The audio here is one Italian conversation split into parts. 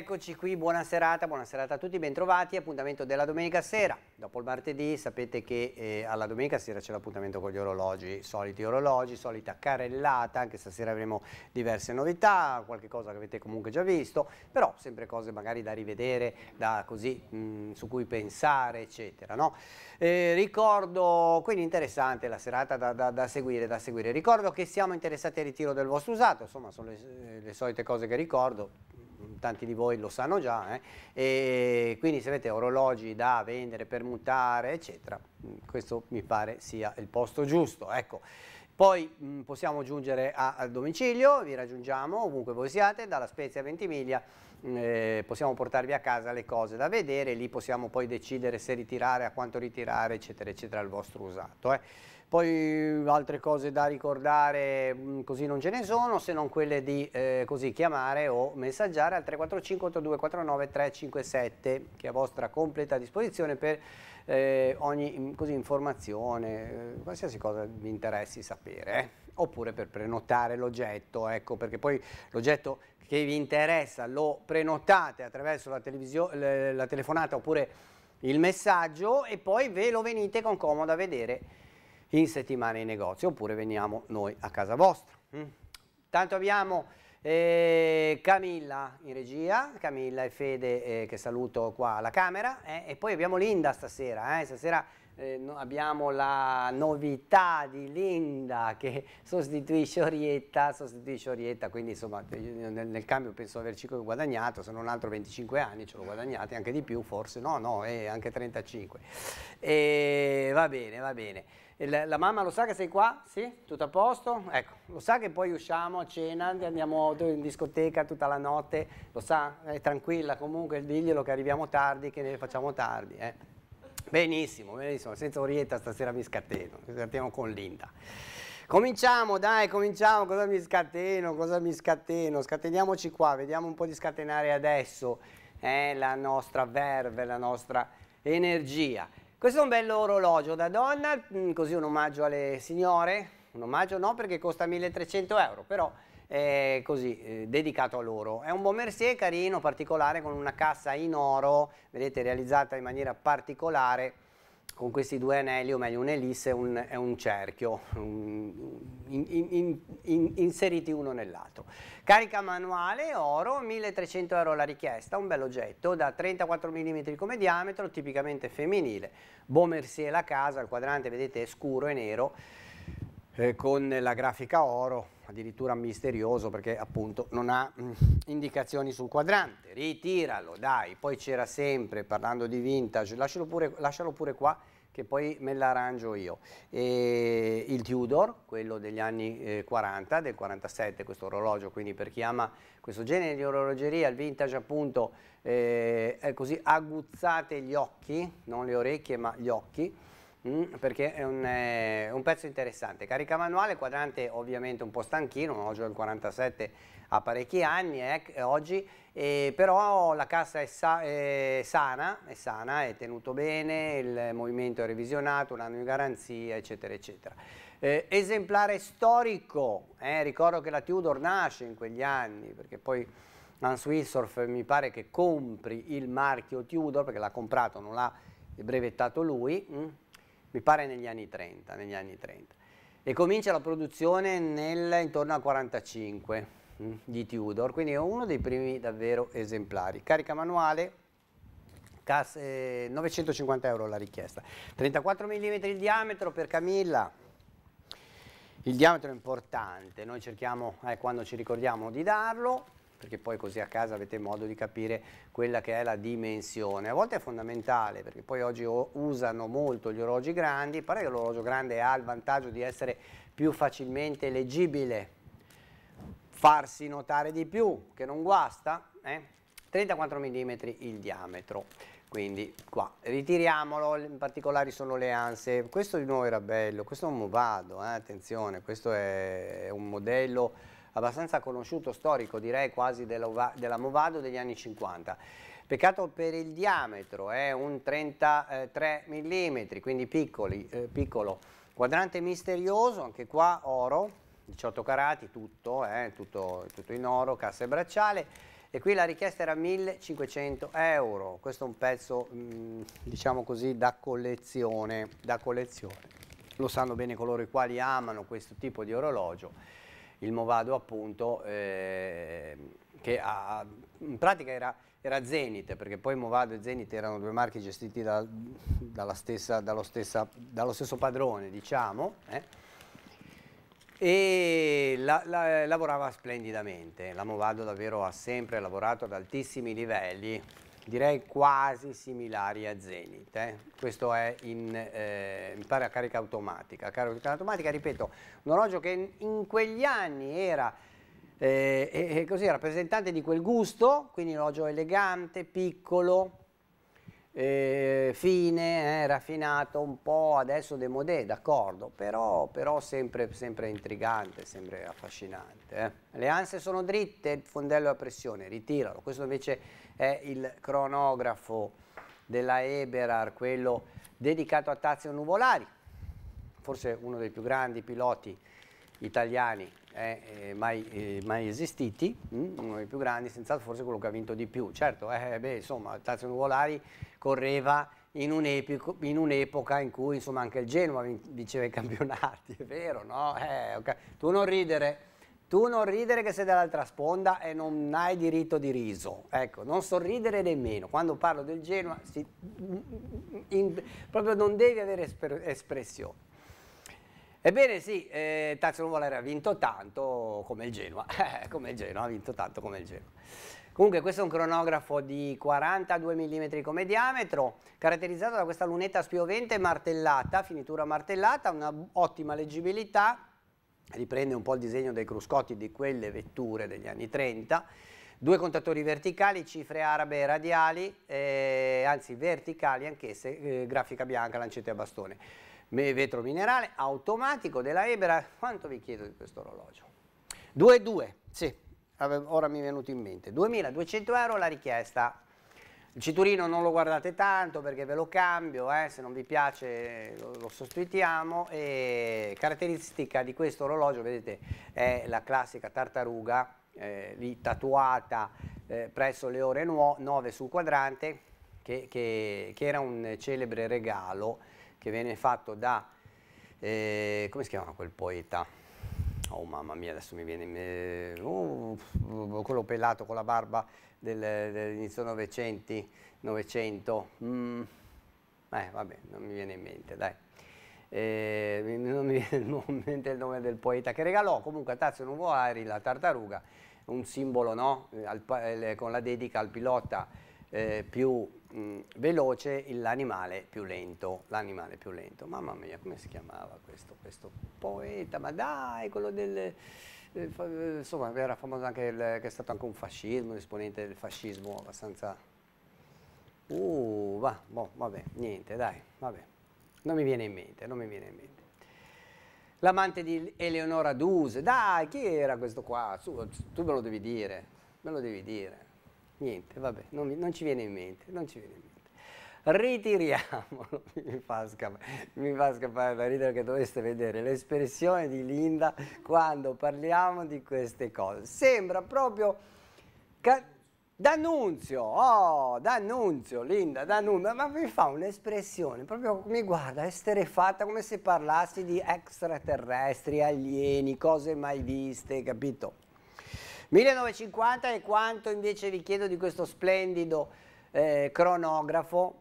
Rieccoci qui, buona serata, buona serata a tutti, bentrovati, appuntamento della domenica sera. Dopo il martedì sapete che eh, alla domenica sera c'è l'appuntamento con gli orologi, soliti orologi, solita carellata, anche stasera avremo diverse novità, qualche cosa che avete comunque già visto, però sempre cose magari da rivedere, da così, mh, su cui pensare, eccetera. No? Eh, ricordo, quindi interessante la serata da, da, da, seguire, da seguire. Ricordo che siamo interessati al ritiro del vostro usato, insomma sono le, eh, le solite cose che ricordo tanti di voi lo sanno già, eh? quindi se avete orologi da vendere, per mutare, eccetera, mm, questo mi pare sia il posto giusto. Ecco. Poi mh, mm, possiamo giungere a, al domicilio, vi raggiungiamo ovunque voi siate, dalla Spezia a Ventimiglia, eh, possiamo portarvi a casa le cose da vedere, lì possiamo poi decidere se ritirare, a quanto ritirare, eccetera, eccetera, il vostro usato. Eh. Poi altre cose da ricordare mm, così non ce ne sono, se non quelle di eh, così chiamare o messaggiare al 345 8249 357 che è a vostra completa disposizione per eh, ogni mm, così, informazione, eh, qualsiasi cosa vi interessi sapere, eh. oppure per prenotare l'oggetto, ecco perché poi l'oggetto che vi interessa lo prenotate attraverso la, la telefonata oppure il messaggio e poi ve lo venite con comodo a vedere in settimana in negozio oppure veniamo noi a casa vostra. Mm. Tanto abbiamo eh, Camilla in regia, Camilla e Fede eh, che saluto qua alla camera eh, e poi abbiamo Linda stasera, eh. stasera eh, no, abbiamo la novità di Linda che sostituisce Orietta, sostituisce Orietta quindi insomma eh, nel, nel cambio penso averci guadagnato, se non altro 25 anni ce l'ho guadagnato, anche di più forse, no no, anche 35, e, va bene, va bene. Il, la mamma lo sa che sei qua? Sì? Tutto a posto? Ecco, lo sa che poi usciamo a cena, andiamo in discoteca tutta la notte, lo sa? È tranquilla comunque, diglielo che arriviamo tardi, che ne facciamo tardi. Eh. Benissimo, benissimo, senza Orietta stasera mi scateno, mi scateno con Linda. Cominciamo, dai, cominciamo, cosa mi scateno, cosa mi scateno, scateniamoci qua, vediamo un po' di scatenare adesso eh, la nostra verve, la nostra energia. Questo è un bello orologio da donna, mm, così un omaggio alle signore, un omaggio no perché costa 1300 euro, però è così, eh, dedicato a loro. È un buon mercier carino, particolare, con una cassa in oro, vedete realizzata in maniera particolare, con questi due anelli, o meglio un'elisse e un, un, cerchio, un, in, in, inseriti uno nell'altro. Carica manuale, oro, 1300 euro la richiesta, un bel oggetto da 34 mm come diametro, tipicamente femminile. Bomersi la casa, il quadrante vedete è scuro e nero, eh, con la grafica oro, addirittura misterioso perché appunto non ha mh, mm, indicazioni sul quadrante, ritiralo dai, poi c'era sempre parlando di vintage, lascialo pure, lascialo pure qua che poi me l'arrangio io. E il Tudor, quello degli anni eh, 40, del 47, questo orologio, quindi per chi ama questo genere di orologeria, il vintage appunto, eh, è così, aguzzate gli occhi, non le orecchie ma gli occhi, Mm, perché è un, eh, un, pezzo interessante. Carica manuale, quadrante ovviamente un po' stanchino, un Oggi del 47 ha parecchi anni eh, oggi, eh, però la cassa è, sa è, sana, è, sana, è tenuto bene, il movimento è revisionato, un anno di garanzia, eccetera, eccetera. Eh, esemplare storico, eh, ricordo che la Tudor nasce in quegli anni, perché poi Hans Wilsorf mi pare che compri il marchio Tudor, perché l'ha comprato, non l'ha brevettato lui, mm? mi pare negli anni 30, negli anni 30. e comincia la produzione nel, intorno al 45 mm, di Tudor, quindi è uno dei primi davvero esemplari. Carica manuale, 950 eh, euro la richiesta, 34 mm il diametro per Camilla, il diametro è importante, noi cerchiamo, eh, quando ci ricordiamo di darlo, perché poi così a casa avete modo di capire quella che è la dimensione. A volte è fondamentale perché poi oggi usano molto gli orologi grandi, pare che l'orologio grande ha il vantaggio di essere più facilmente leggibile, farsi notare di più, che non guasta, eh? 34 mm il diametro quindi qua ritiriamolo in particolare sono le anse questo di nuovo era bello questo è un movado eh, attenzione questo è un modello abbastanza conosciuto, storico direi quasi della, Movado degli anni 50. Peccato per il diametro, è eh, un 33 mm, quindi piccoli, eh, piccolo. Quadrante misterioso, anche qua oro, 18 carati, tutto, eh, tutto, tutto in oro, cassa e bracciale. E qui la richiesta era 1500 euro, questo è un pezzo, mh, mm, diciamo così, da collezione, da collezione. Lo sanno bene coloro i quali amano questo tipo di orologio il Movado appunto eh, che ha, in pratica era, era, Zenit perché poi Movado e Zenit erano due marchi gestiti da, stessa, dallo, stessa, dallo, stesso padrone diciamo eh, e la, la, lavorava splendidamente, la Movado davvero ha sempre lavorato ad altissimi livelli direi quasi similari a Zenith. Eh? Questo è in, eh, in carica automatica. a Carica automatica, ripeto, un orologio che in quegli anni era eh, così, rappresentante di quel gusto, quindi un orologio elegante, piccolo, eh, fine, eh, raffinato, un po' adesso demodé, d'accordo, però, però sempre, sempre, intrigante, sempre affascinante. Eh. Le anse sono dritte, il fondello è a pressione, ritiralo. Questo invece è il cronografo della Eberar, quello dedicato a Tazio Nuvolari, forse uno dei più grandi piloti italiani eh, mai, eh, mai, esistiti, mm, uno dei più grandi, senz'altro forse quello che ha vinto di più. Certo, eh, beh, insomma, Tazio Nuvolari correva in, un'epoca in, un in cui insomma, anche il Genoa vinceva i campionati, è vero, no? Eh, okay. Tu non ridere tu non ridere che sei dall'altra sponda e non hai diritto di riso. Ecco, non sorridere nemmeno. Quando parlo del Genoa, si, in, proprio non devi avere esper, espressione. Ebbene sì, eh, Tazio Nuvolare ha vinto tanto come il Genoa, eh, come il Genoa, ha vinto tanto come il Genoa. Comunque questo è un cronografo di 42 mm come diametro, caratterizzato da questa lunetta spiovente martellata, finitura martellata, una ottima leggibilità, riprende un po' il disegno dei cruscotti di quelle vetture degli anni 30, due contatori verticali, cifre arabe e radiali, eh, anzi verticali anch'esse, eh, grafica bianca, lancette a bastone, vetro minerale, automatico della Ebera, quanto vi chiedo di questo orologio? 2,2, sì, ora mi è venuto in mente, 2200 euro la richiesta, il cinturino non lo guardate tanto perché ve lo cambio, eh, se non vi piace lo, lo, sostituiamo e caratteristica di questo orologio, vedete, è la classica tartaruga eh, lì tatuata eh, presso le ore 9 sul quadrante che, che, che, era un celebre regalo che venne fatto da, eh, come si chiama quel poeta? Oh mamma mia, adesso mi viene in mente uh, quello pelato con la barba del, dell'inizio Novecenti, Novecento. Mm. Eh, vabbè, non mi viene in mente, dai. Eh, non mi viene in mente il nome del poeta che regalò comunque a Tazio Nuvoari la tartaruga, un simbolo no? al, eh, con la dedica al pilota eh, più mh, mm, veloce l'animale più lento, l'animale più lento. Mamma mia, come si chiamava questo, questo poeta? Ma dai, quello del... Eh, insomma, era famoso anche, il, che è stato anche un fascismo, un esponente del fascismo abbastanza... Uh, va, boh, vabbè, niente, dai, vabbè. Non mi viene in mente, non mi viene in mente. L'amante di Eleonora Duse, dai, chi era questo qua? Su, tu me lo devi dire, me lo devi dire. Niente, vabbè, non, non, ci viene in mente, non ci viene in mente. Ritiriamolo, mi fa, scappare, mi fa scappare da ridere che dovreste vedere l'espressione di Linda quando parliamo di queste cose. Sembra proprio... D'Annunzio, oh, D'Annunzio, Linda, D'Annunzio, ma mi fa un'espressione, proprio mi guarda esterefatta come se parlassi di extraterrestri, alieni, cose mai viste, capito? 1950 è quanto invece vi chiedo di questo splendido eh, cronografo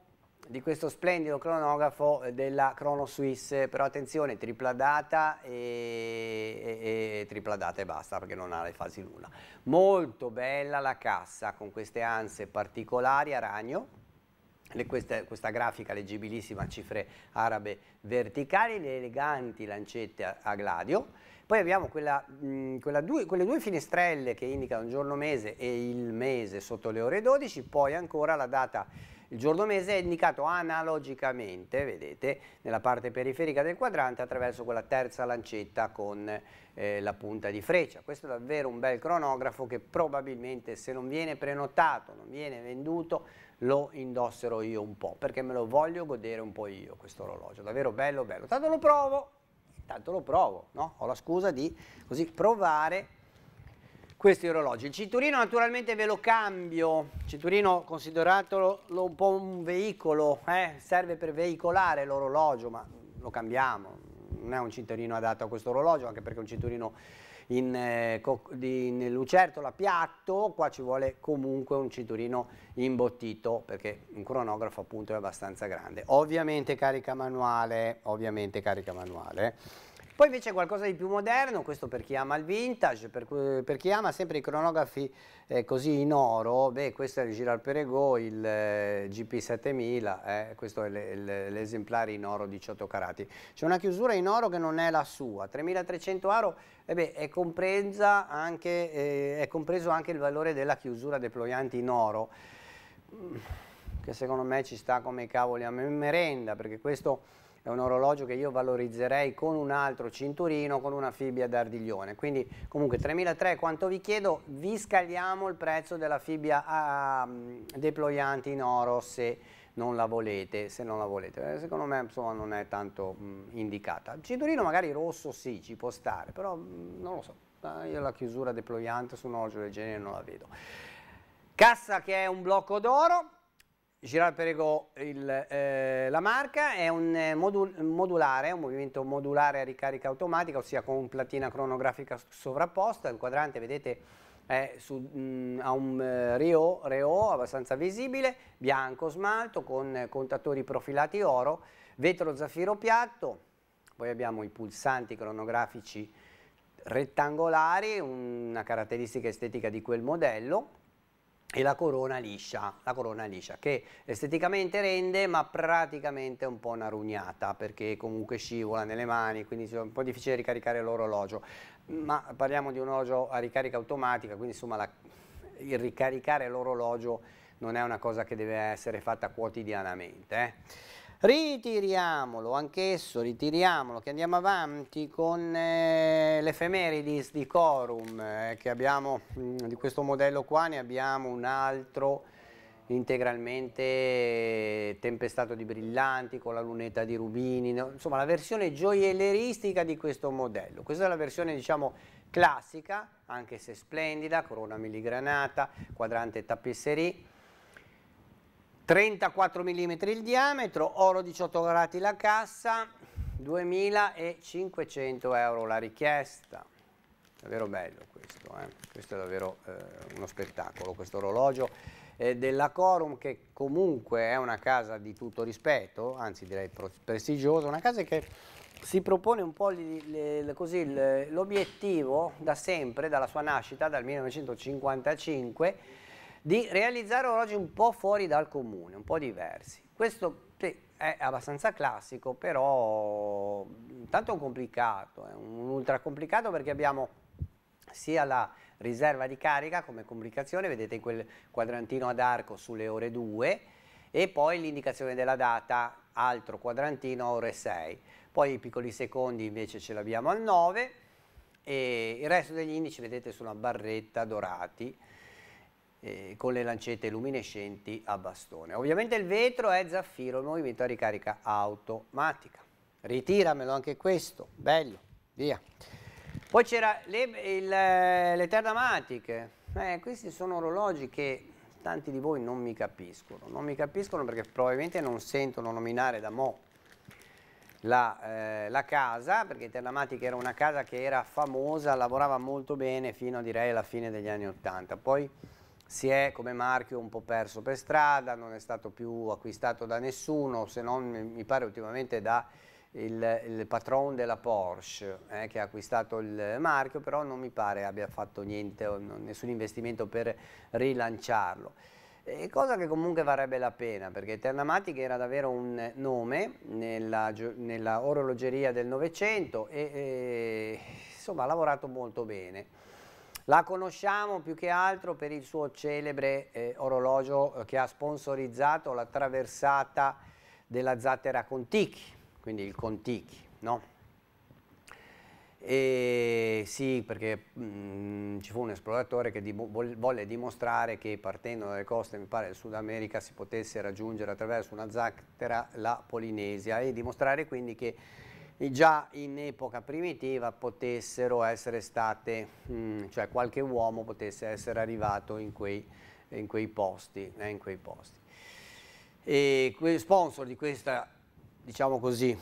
di questo splendido cronografo della Chrono Suisse, però attenzione, tripla data e, e, e, tripla data e basta perché non ha le fasi nulla. Molto bella la cassa con queste anse particolari a ragno, le, questa, questa, grafica leggibilissima, cifre arabe verticali, le eleganti lancette a, a gladio, poi abbiamo quella, mh, quella due, quelle due finestrelle che indicano il giorno mese e il mese sotto le ore 12, poi ancora la data il giorno mese è indicato analogicamente, vedete, nella parte periferica del quadrante attraverso quella terza lancetta con eh, la punta di freccia. Questo è davvero un bel cronografo che probabilmente se non viene prenotato, non viene venduto, lo indosserò io un po', perché me lo voglio godere un po' io questo orologio. Davvero bello, bello. Tanto lo provo! tanto lo provo, no? ho la scusa di così provare questi orologi. Il cinturino naturalmente ve lo cambio, il cinturino consideratelo un po' un veicolo, eh? serve per veicolare l'orologio, ma lo cambiamo, non è un cinturino adatto a questo orologio, anche perché è un cinturino in, eh, in lucertola piatto, qua ci vuole comunque un cinturino imbottito perché un cronografo appunto è abbastanza grande. Ovviamente carica manuale, ovviamente carica manuale. Poi invece qualcosa di più moderno, questo per chi ama il vintage, per, per chi ama sempre i cronografi eh, così in oro, beh questo è il Girard Perego, il eh, GP7000, eh, questo è l'esemplare in oro 18 carati. C'è una chiusura in oro che non è la sua, 3300 euro eh beh, è, anche, eh, è compreso anche il valore della chiusura deployante in oro mm, che secondo me ci sta come cavoli a merenda, perché questo è un orologio che io valorizzerei con un altro cinturino, con una fibbia d'ardiglione. Quindi comunque 3.300 quanto vi chiedo, vi scagliamo il prezzo della fibbia a, ah, mm, deployante in oro se non la volete, se non la volete. Eh, secondo me insomma non è tanto mh, mm, indicata. Il cinturino magari rosso sì, ci può stare, però mh, mm, non lo so. Ah, io la chiusura deployante su un orologio del genere non la vedo. Cassa che è un blocco d'oro, Girard Perregò eh, la marca, è un eh, modul modulare, un movimento modulare a ricarica automatica, ossia con platina cronografica sovrapposta, il quadrante vedete su, mh, mm, ha un eh, reo, reo, abbastanza visibile, bianco smalto con contatori profilati oro, vetro zaffiro piatto, poi abbiamo i pulsanti cronografici rettangolari, una caratteristica estetica di quel modello, e la corona liscia, la corona liscia che esteticamente rende ma praticamente è un po' una rugnata perché comunque scivola nelle mani quindi è un po' difficile ricaricare l'orologio ma parliamo di un orologio a ricarica automatica quindi insomma la, il ricaricare l'orologio non è una cosa che deve essere fatta quotidianamente eh. Ritiriamolo, anch'esso, ritiriamolo, che andiamo avanti con eh, l'efemeridis di Corum, eh, che abbiamo, mm, di questo modello qua ne abbiamo un altro integralmente eh, tempestato di brillanti, con la lunetta di rubini, no? insomma la versione gioielleristica di questo modello. Questa è la versione, diciamo, classica, anche se splendida, corona milligranata, quadrante tappesserie, 34 mm il diametro, oro 18 gradi la cassa, 2500 euro la richiesta. Davvero bello questo, eh? questo è davvero eh, uno spettacolo, questo orologio eh, della Corum che comunque è una casa di tutto rispetto, anzi direi prestigiosa, una casa che si propone un po' l'obiettivo da sempre, dalla sua nascita, dal 1955, di realizzare orologi un po' fuori dal comune, un po' diversi. Questo è abbastanza classico, però intanto è un complicato, è un ultra complicato perché abbiamo sia la riserva di carica come complicazione, vedete in quel quadrantino ad arco sulle ore 2 e poi l'indicazione della data, altro quadrantino ore 6. Poi i piccoli secondi invece ce l'abbiamo al 9 e il resto degli indici vedete sulla barretta dorati eh, con le lancette luminescenti a bastone. Ovviamente il vetro è zaffiro, il movimento a ricarica automatica. Ritiramelo anche questo, bello, via. Poi c'era le, eh, le ternamatiche, eh, questi sono orologi che tanti di voi non mi capiscono, non mi capiscono perché probabilmente non sentono nominare da mo' La, eh, la, casa, perché Ternamatica era una casa che era famosa, lavorava molto bene fino direi alla fine degli anni Ottanta. Poi si è come marchio un po' perso per strada, non è stato più acquistato da nessuno, se non mi pare ultimamente da il, il patron della Porsche eh, che ha acquistato il marchio, però non mi pare abbia fatto niente, nessun investimento per rilanciarlo. E cosa che comunque varrebbe la pena, perché Eternamatic era davvero un nome nella, nella orologeria del Novecento e, e insomma ha lavorato molto bene. La conosciamo più che altro per il suo celebre eh, orologio eh, che ha sponsorizzato la traversata della Zattera Contichi, quindi il Contichi, no? E sì, perché mh, mm, ci fu un esploratore che volle dimostrare che partendo dalle coste, mi pare, del Sud America si potesse raggiungere attraverso una zattera la Polinesia e dimostrare quindi che già in epoca primitiva potessero essere state, mm, cioè qualche uomo potesse essere arrivato in quei, in quei posti. Eh, in quei posti. E sponsor di questa, diciamo così,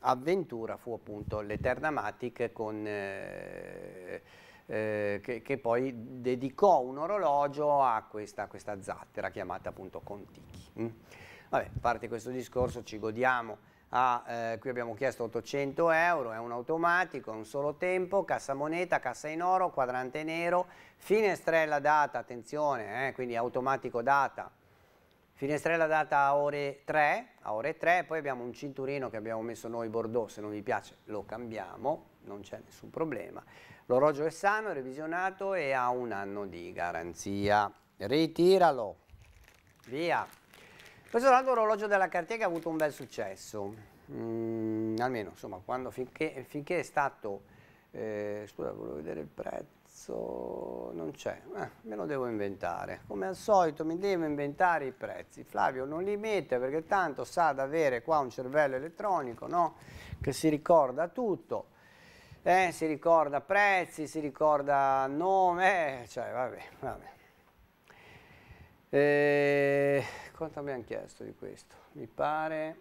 avventura fu appunto l'Eternamatic con... Eh, eh, che, che, poi dedicò un orologio a questa, questa zattera chiamata appunto Contichi. Mm? Vabbè, a parte questo discorso ci godiamo a, eh, qui abbiamo chiesto 800 euro, è un automatico, è un solo tempo, cassa moneta, cassa in oro, quadrante nero, finestrella data, attenzione, eh, quindi automatico data, finestrella data a ore 3, a ore 3, poi abbiamo un cinturino che abbiamo messo noi Bordeaux, se non vi piace lo cambiamo, non c'è nessun problema, l'orologio è sano, revisionato e ha un anno di garanzia, ritiralo, via! Professor Aldo, orologio della Cartier che ha avuto un bel successo, mm, almeno insomma, quando, finché, finché, è stato, eh, scusa volevo vedere il prezzo, non c'è, eh, me lo devo inventare, come al solito mi devo inventare i prezzi, Flavio non li mette perché tanto sa di avere qua un cervello elettronico no? che si ricorda tutto, eh, si ricorda prezzi, si ricorda nome, eh, cioè vabbè, vabbè. Eh, quanto abbiamo chiesto di questo? Mi pare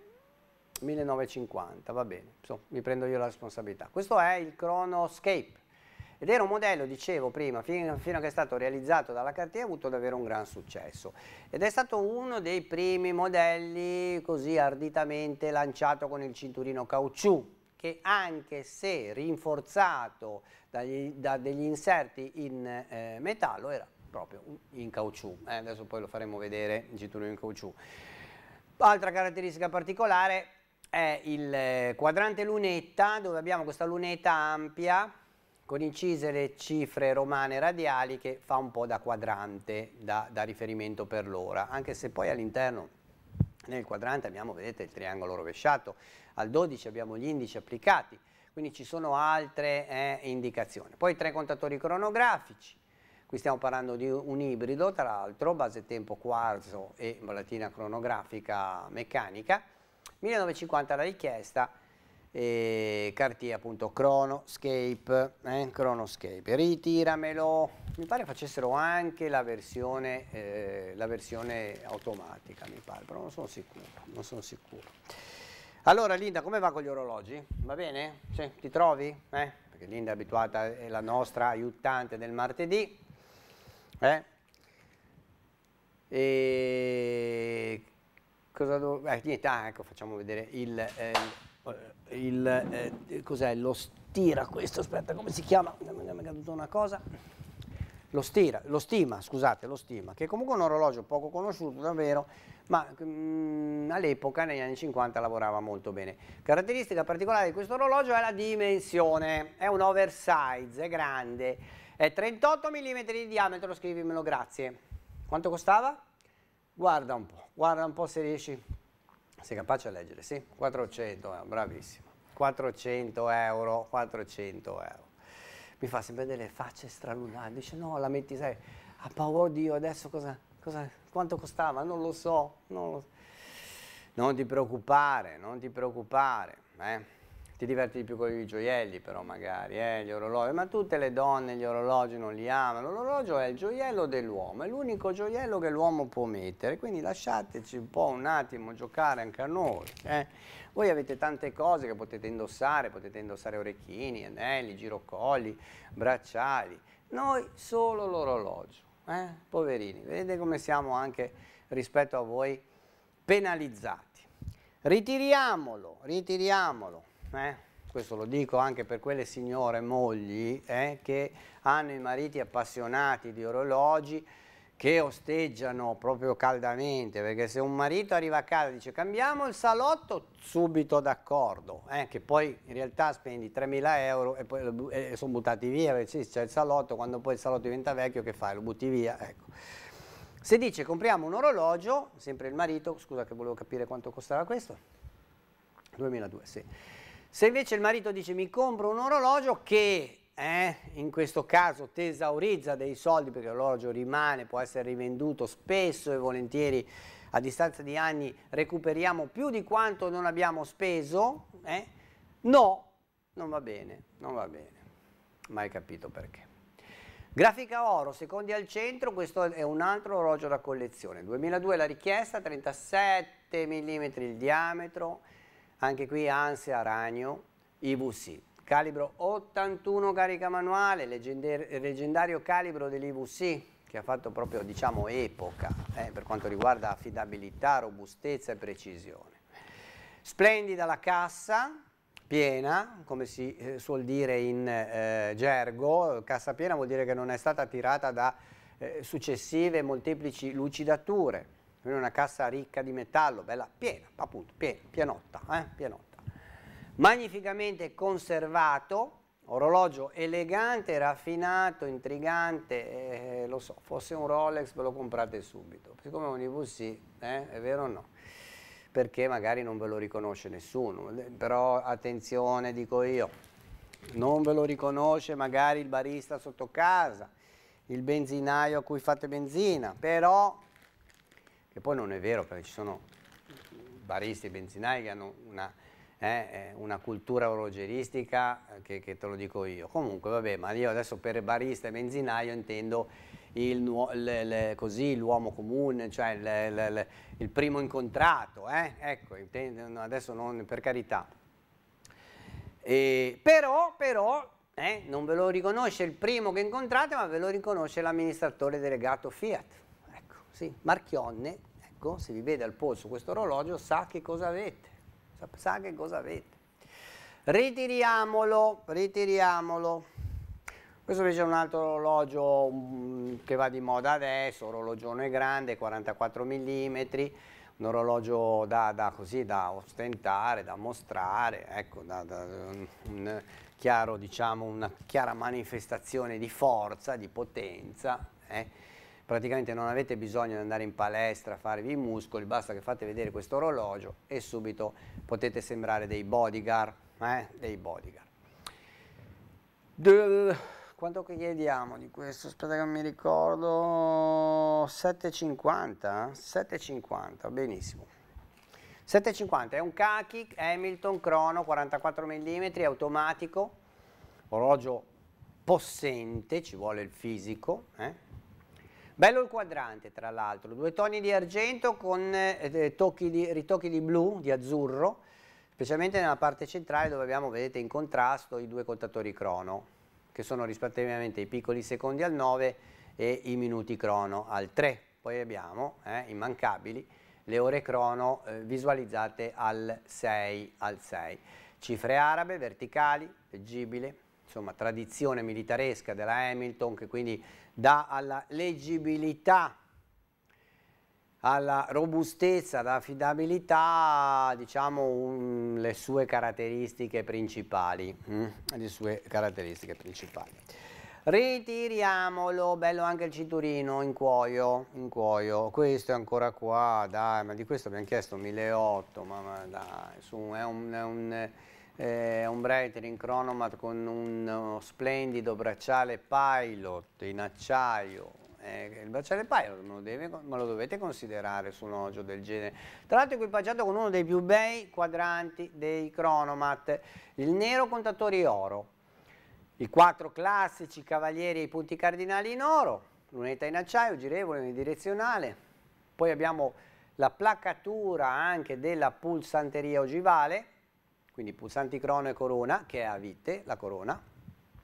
1950, va bene, Insomma, mi prendo io la responsabilità. Questo è il Chronoscape ed era un modello, dicevo prima, fino, fino, a che è stato realizzato dalla Cartier ha avuto davvero un gran successo ed è stato uno dei primi modelli così arditamente lanciato con il cinturino caucciù che anche se rinforzato dagli, da degli inserti in eh, metallo era proprio in caucciù. Eh, adesso poi lo faremo vedere in g in caucciù. Altra caratteristica particolare è il eh, quadrante lunetta dove abbiamo questa lunetta ampia con incise le cifre romane radiali che fa un po' da quadrante, da, da riferimento per l'ora, anche se poi all'interno nel quadrante abbiamo, vedete, il triangolo rovesciato, al 12 abbiamo gli indici applicati, quindi ci sono altre eh, indicazioni. Poi tre contatori cronografici, Qui stiamo parlando di un ibrido, tra l'altro, base tempo quarzo e volatina cronografica meccanica. 1950 la richiesta, e Cartier appunto Chronoscape, eh, Chronoscape, ritiramelo, mi pare facessero anche la versione, eh, la versione automatica, mi pare, però non sono sicuro, non sono sicuro. Allora Linda, come va con gli orologi? Va bene? Sì, ti trovi? Eh? Perché Linda è abituata, è la nostra aiutante del martedì, eh? E cosa devo... Eh, niente, ah, ecco, facciamo vedere il... Eh, il eh, cos'è? Lo stira questo, aspetta, come si chiama? Mi è caduta una cosa. Lo, stira, lo stima, scusate, lo stima, che è comunque un orologio poco conosciuto davvero, ma mm, all'epoca, negli anni 50, lavorava molto bene. Caratteristica particolare di questo orologio è la dimensione, è un oversize, è grande, è 38 mm di diametro, scrivimelo, grazie. Quanto costava? Guarda un po', guarda un po' se riesci. Sei capace a leggere, sì? 400 eh, euro, bravissimo. 400 euro, 400 euro. Mi fa sempre delle facce stralunate, dice no, la metti, sai, a paura di Dio, adesso cosa, cosa, quanto costava? Non lo so, non lo so. Non ti preoccupare, non ti preoccupare. Eh? ti diverti di più con i gioielli però magari, eh, gli orologi, ma tutte le donne gli orologi non li amano, l'orologio è il gioiello dell'uomo, è l'unico gioiello che l'uomo può mettere, quindi lasciateci un po' un attimo giocare anche a noi. Eh. Voi avete tante cose che potete indossare, potete indossare orecchini, anelli, girocolli, bracciali, noi solo l'orologio, eh? poverini, vedete come siamo anche rispetto a voi penalizzati. Ritiriamolo, ritiriamolo eh? questo lo dico anche per quelle signore mogli eh, che hanno i mariti appassionati di orologi che osteggiano proprio caldamente, perché se un marito arriva a casa e dice cambiamo il salotto, subito d'accordo, eh, che poi in realtà spendi 3.000 euro e poi e sono buttati via, perché sì, c'è il salotto, quando poi il salotto diventa vecchio che fai? Lo butti via, ecco. Se dice compriamo un orologio, sempre il marito, scusa che volevo capire quanto costava questo, 2002, sì. Se invece il marito dice mi compro un orologio che eh, in questo caso tesaurizza dei soldi perché l'orologio rimane, può essere rivenduto spesso e volentieri a distanza di anni recuperiamo più di quanto non abbiamo speso, eh? no, non va bene, non va bene, mai capito perché. Grafica oro, secondi al centro, questo è un altro orologio da collezione, 2002 la richiesta, 37 mm il diametro, anche qui Ansia Ragno IVC, calibro 81 carica manuale, leggendario calibro dell'IVC che ha fatto proprio diciamo epoca eh, per quanto riguarda affidabilità, robustezza e precisione. Splendida la cassa, piena, come si eh, suol dire in eh, gergo, cassa piena vuol dire che non è stata tirata da eh, successive molteplici lucidature. Quindi una cassa ricca di metallo, bella piena, appunto, piena, pienotta, eh? pienotta. Magnificamente conservato, orologio elegante, raffinato, intrigante, eh, lo so, fosse un Rolex ve lo comprate subito, siccome è un IVC, sì, eh, è vero o no? Perché magari non ve lo riconosce nessuno, eh, però attenzione dico io, non ve lo riconosce magari il barista sotto casa, il benzinaio a cui fate benzina, però che poi non è vero perché ci sono baristi e benzinai che hanno una, eh, eh una cultura orologeristica eh, che, che, te lo dico io. Comunque vabbè, ma io adesso per barista e benzinaio intendo così l'uomo comune, cioè le, le, le, il primo incontrato, eh? ecco, intendo, adesso non per carità. E, però, però eh, non ve lo riconosce il primo che incontrate, ma ve lo riconosce l'amministratore delegato Fiat sì, Marchionne, ecco, se vi vede al polso questo orologio, sa che cosa avete, sa, sa che cosa avete. Ritiriamolo, ritiriamolo. Questo invece è un altro orologio mm, che va di moda adesso, orologione grande, 44 mm, un orologio da, da, così, da ostentare, da mostrare, ecco, da, da, un chiaro, diciamo, una chiara manifestazione di forza, di potenza. Eh praticamente non avete bisogno di andare in palestra, a farvi i muscoli, basta che fate vedere questo orologio e subito potete sembrare dei bodyguard, eh? dei bodyguard. quanto chiediamo di questo? Aspetta che mi ricordo, 7,50? 7,50, eh? benissimo. 7,50 è un Kaki Hamilton crono 44 mm automatico, orologio possente, ci vuole il fisico, eh? Bello il quadrante tra l'altro, due toni di argento con eh, eh di, ritocchi di blu, di azzurro, specialmente nella parte centrale dove abbiamo, vedete, in contrasto i due contatori crono, che sono rispettivamente i piccoli secondi al 9 e i minuti crono al 3. Poi abbiamo, eh, immancabili, le ore crono eh, visualizzate al 6, al 6. Cifre arabe, verticali, leggibile, insomma tradizione militaresca della Hamilton che quindi dà alla leggibilità, alla robustezza, all'affidabilità, diciamo, um, le sue caratteristiche principali. Mm? Le sue caratteristiche principali. Ritiriamolo, bello anche il cinturino in cuoio, in cuoio. Questo è ancora qua, dai, ma di questo abbiamo chiesto 1.800, ma, ma dai, su, è un, è un eh, un Breiter in Chronomat con uno uh, splendido bracciale Pilot in acciaio. Eh, il bracciale Pilot me lo, deve, me lo dovete considerare su un orologio del genere. Tra l'altro equipaggiato con uno dei più bei quadranti dei Chronomat, il nero contatori oro. I quattro classici cavalieri e i punti cardinali in oro, lunetta in acciaio, girevole, unidirezionale. Poi abbiamo la placatura anche della pulsanteria ogivale, quindi pulsanti crono e corona, che è a vite, la corona.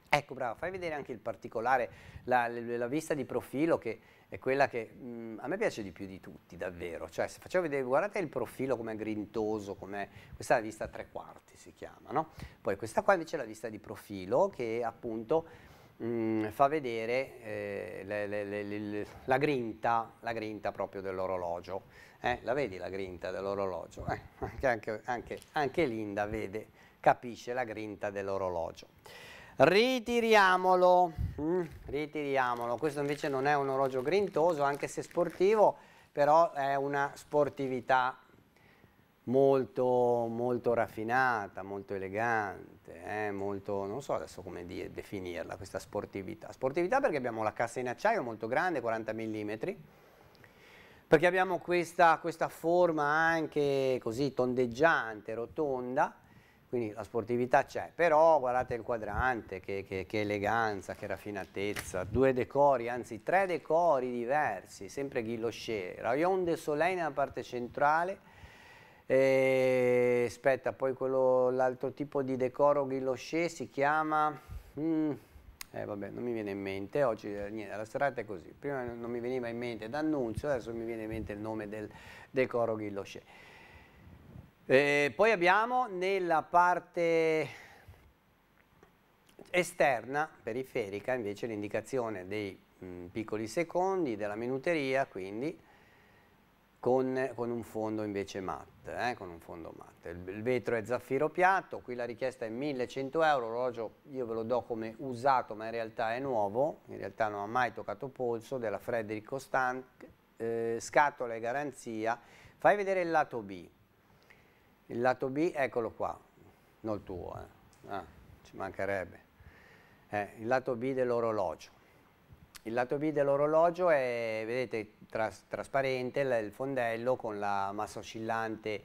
Ecco, brava, fai vedere anche il particolare, la, la vista di profilo che è quella che mh, mm, a me piace di più di tutti, davvero. Cioè, se facciamo vedere, guardate il profilo com'è grintoso, com'è, questa è la vista a tre quarti si chiama, no? Poi questa qua invece è la vista di profilo che appunto... Mm, fa vedere eh, le, le, le, la, grinta, la, grinta, proprio dell'orologio. Eh, la vedi la grinta dell'orologio? Eh, anche, anche, anche, Linda vede, capisce la grinta dell'orologio. Ritiriamolo, mm, ritiriamolo. Questo invece non è un orologio grintoso, anche se sportivo, però è una sportività molto, molto raffinata, molto elegante, eh, molto, non so adesso come dire, definirla questa sportività. Sportività perché abbiamo la cassa in acciaio molto grande, 40 mm, perché abbiamo questa, questa forma anche così tondeggiante, rotonda, quindi la sportività c'è, però guardate il quadrante, che, che, che, eleganza, che raffinatezza, due decori, anzi tre decori diversi, sempre Ghilosce, Rayon de Soleil nella parte centrale, e aspetta, poi l'altro tipo di decoro Ghilosce si chiama, mm, eh, vabbè, non mi viene in mente, oggi eh, niente, la serata è così. Prima non mi veniva in mente D'Annunzio, adesso mi viene in mente il nome del, del coro Ghillosce. Eh, poi abbiamo nella parte esterna, periferica, invece l'indicazione dei mh, mm, piccoli secondi, della minuteria, quindi con, con un fondo invece matto matte, eh, con un fondo matte. Il vetro è zaffiro piatto, qui la richiesta è 1100 euro, l'orologio io ve lo do come usato ma in realtà è nuovo, in realtà non ha mai toccato polso, della Frederico Stank, eh, scatola e garanzia. Fai vedere il lato B, il lato B eccolo qua, non il tuo, eh. ah, ci mancherebbe, eh, il lato B dell'orologio. Il lato B dell'orologio è, vedete, tras trasparente, il fondello con la massa oscillante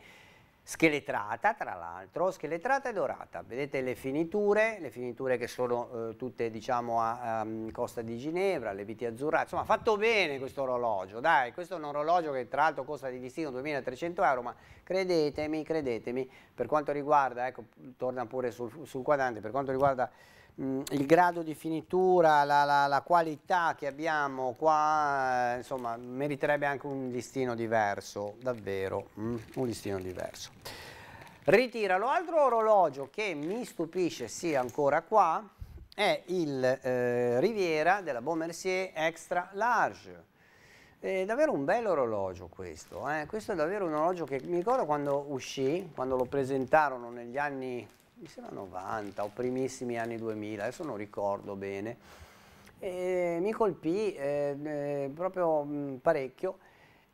scheletrata, tra l'altro, scheletrata e dorata. Vedete le finiture, le finiture che sono eh, tutte, diciamo, a, a, mm, Costa di Ginevra, le viti azzurrate. Insomma, fatto bene questo orologio, dai, questo è un orologio che tra l'altro costa di destino 2.300 euro, ma credetemi, credetemi, per quanto riguarda, ecco, torna pure sul, sul quadrante, per quanto riguarda mh, mm, il grado di finitura, la, la, la, qualità che abbiamo qua, eh, insomma, meriterebbe anche un listino diverso, davvero, mh, mm, un listino diverso. Ritira, l'altro orologio che mi stupisce sia ancora qua è il eh, Riviera della Beaumercier Extra Large. È davvero un bello orologio questo, eh? questo è davvero un orologio che mi ricordo quando uscì, quando lo presentarono negli anni mi sembra 90 o primissimi anni 2000, adesso non ricordo bene, e mi colpì eh, eh proprio mh, mm, parecchio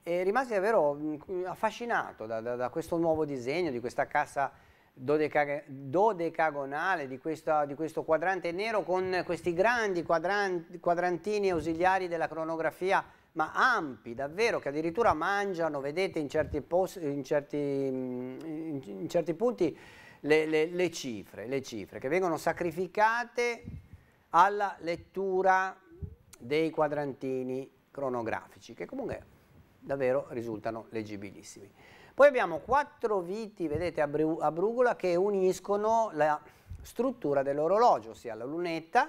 e rimasi davvero mh, mm, affascinato da, da, da, questo nuovo disegno, di questa cassa dodeca dodecagonale, di, questa, di, questo quadrante nero con questi grandi quadranti, quadrantini ausiliari della cronografia ma ampi davvero che addirittura mangiano, vedete in certi, post, in certi, mm, in, in certi punti le, le, le, cifre, le cifre che vengono sacrificate alla lettura dei quadrantini cronografici, che comunque davvero risultano leggibilissimi. Poi abbiamo quattro viti, vedete, a, bru a brugola che uniscono la struttura dell'orologio, ossia la lunetta,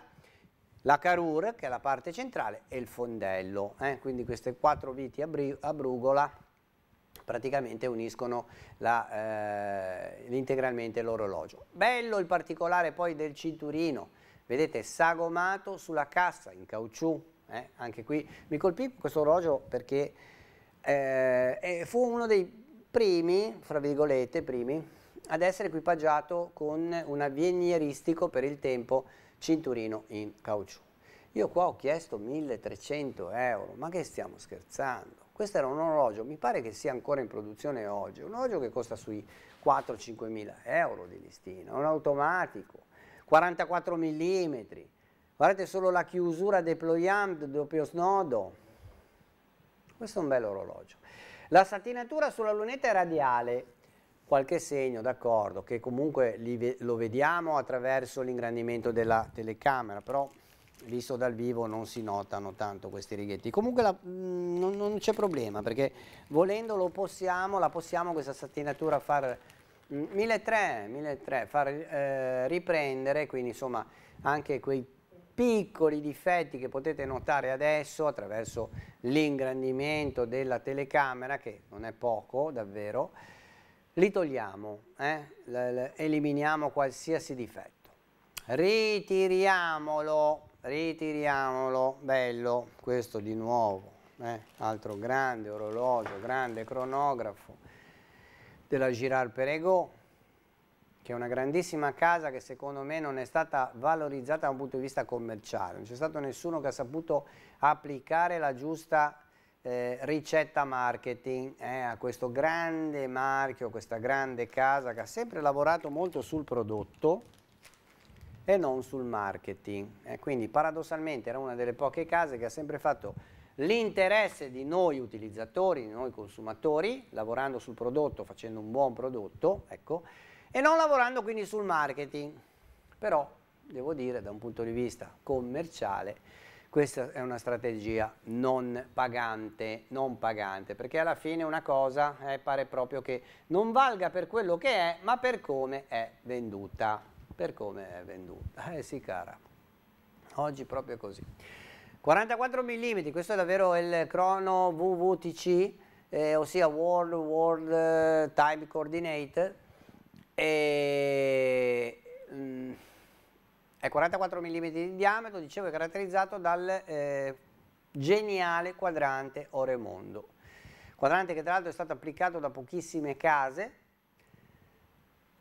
la carur, che è la parte centrale, e il fondello. Eh? Quindi queste quattro viti a, a brugola praticamente uniscono la, eh, integralmente l'orologio. Bello il particolare poi del cinturino, vedete sagomato sulla cassa in caucciù, eh? anche qui mi colpì questo orologio perché eh, fu uno dei primi, fra virgolette, primi ad essere equipaggiato con un avvenieristico per il tempo cinturino in caucciù. Io qua ho chiesto 1300 euro, ma che stiamo scherzando? Questo era un orologio, mi pare che sia ancora in produzione oggi, un orologio che costa sui 4-5 mila euro di listino, un automatico, 44 mm, guardate solo la chiusura deployant doppio snodo, questo è un bello orologio. La satinatura sulla lunetta è radiale, qualche segno, d'accordo, che comunque ve lo vediamo attraverso l'ingrandimento della telecamera, però visto dal vivo non si notano tanto questi righetti. Comunque la, mm, non, non c'è problema perché volendo lo possiamo, la possiamo questa satinatura far 1300, mm, far eh, riprendere, quindi insomma anche quei piccoli difetti che potete notare adesso attraverso l'ingrandimento della telecamera, che non è poco davvero, li togliamo, eh? eliminiamo qualsiasi difetto. Ritiriamolo ritiriamolo bello questo di nuovo eh? altro grande orologio grande cronografo della Girard Perego che è una grandissima casa che secondo me non è stata valorizzata da un punto di vista commerciale non c'è stato nessuno che ha saputo applicare la giusta eh, ricetta marketing eh, a questo grande marchio questa grande casa che ha sempre lavorato molto sul prodotto e non sul marketing. Eh, quindi paradossalmente era una delle poche case che ha sempre fatto l'interesse di noi utilizzatori, di noi consumatori, lavorando sul prodotto, facendo un buon prodotto, ecco, e non lavorando quindi sul marketing. Però, devo dire, da un punto di vista commerciale, questa è una strategia non pagante, non pagante, perché alla fine una cosa eh, pare proprio che non valga per quello che è, ma per come è venduta per come è venduta. Eh sì cara, oggi proprio così. 44 mm, questo è davvero il crono WWTC, eh, ossia World, World eh, Time Coordinate. E, mh, mm, è 44 mm di diametro, dicevo, è caratterizzato dal eh, geniale quadrante Oremondo. Quadrante che tra l'altro è stato applicato da pochissime case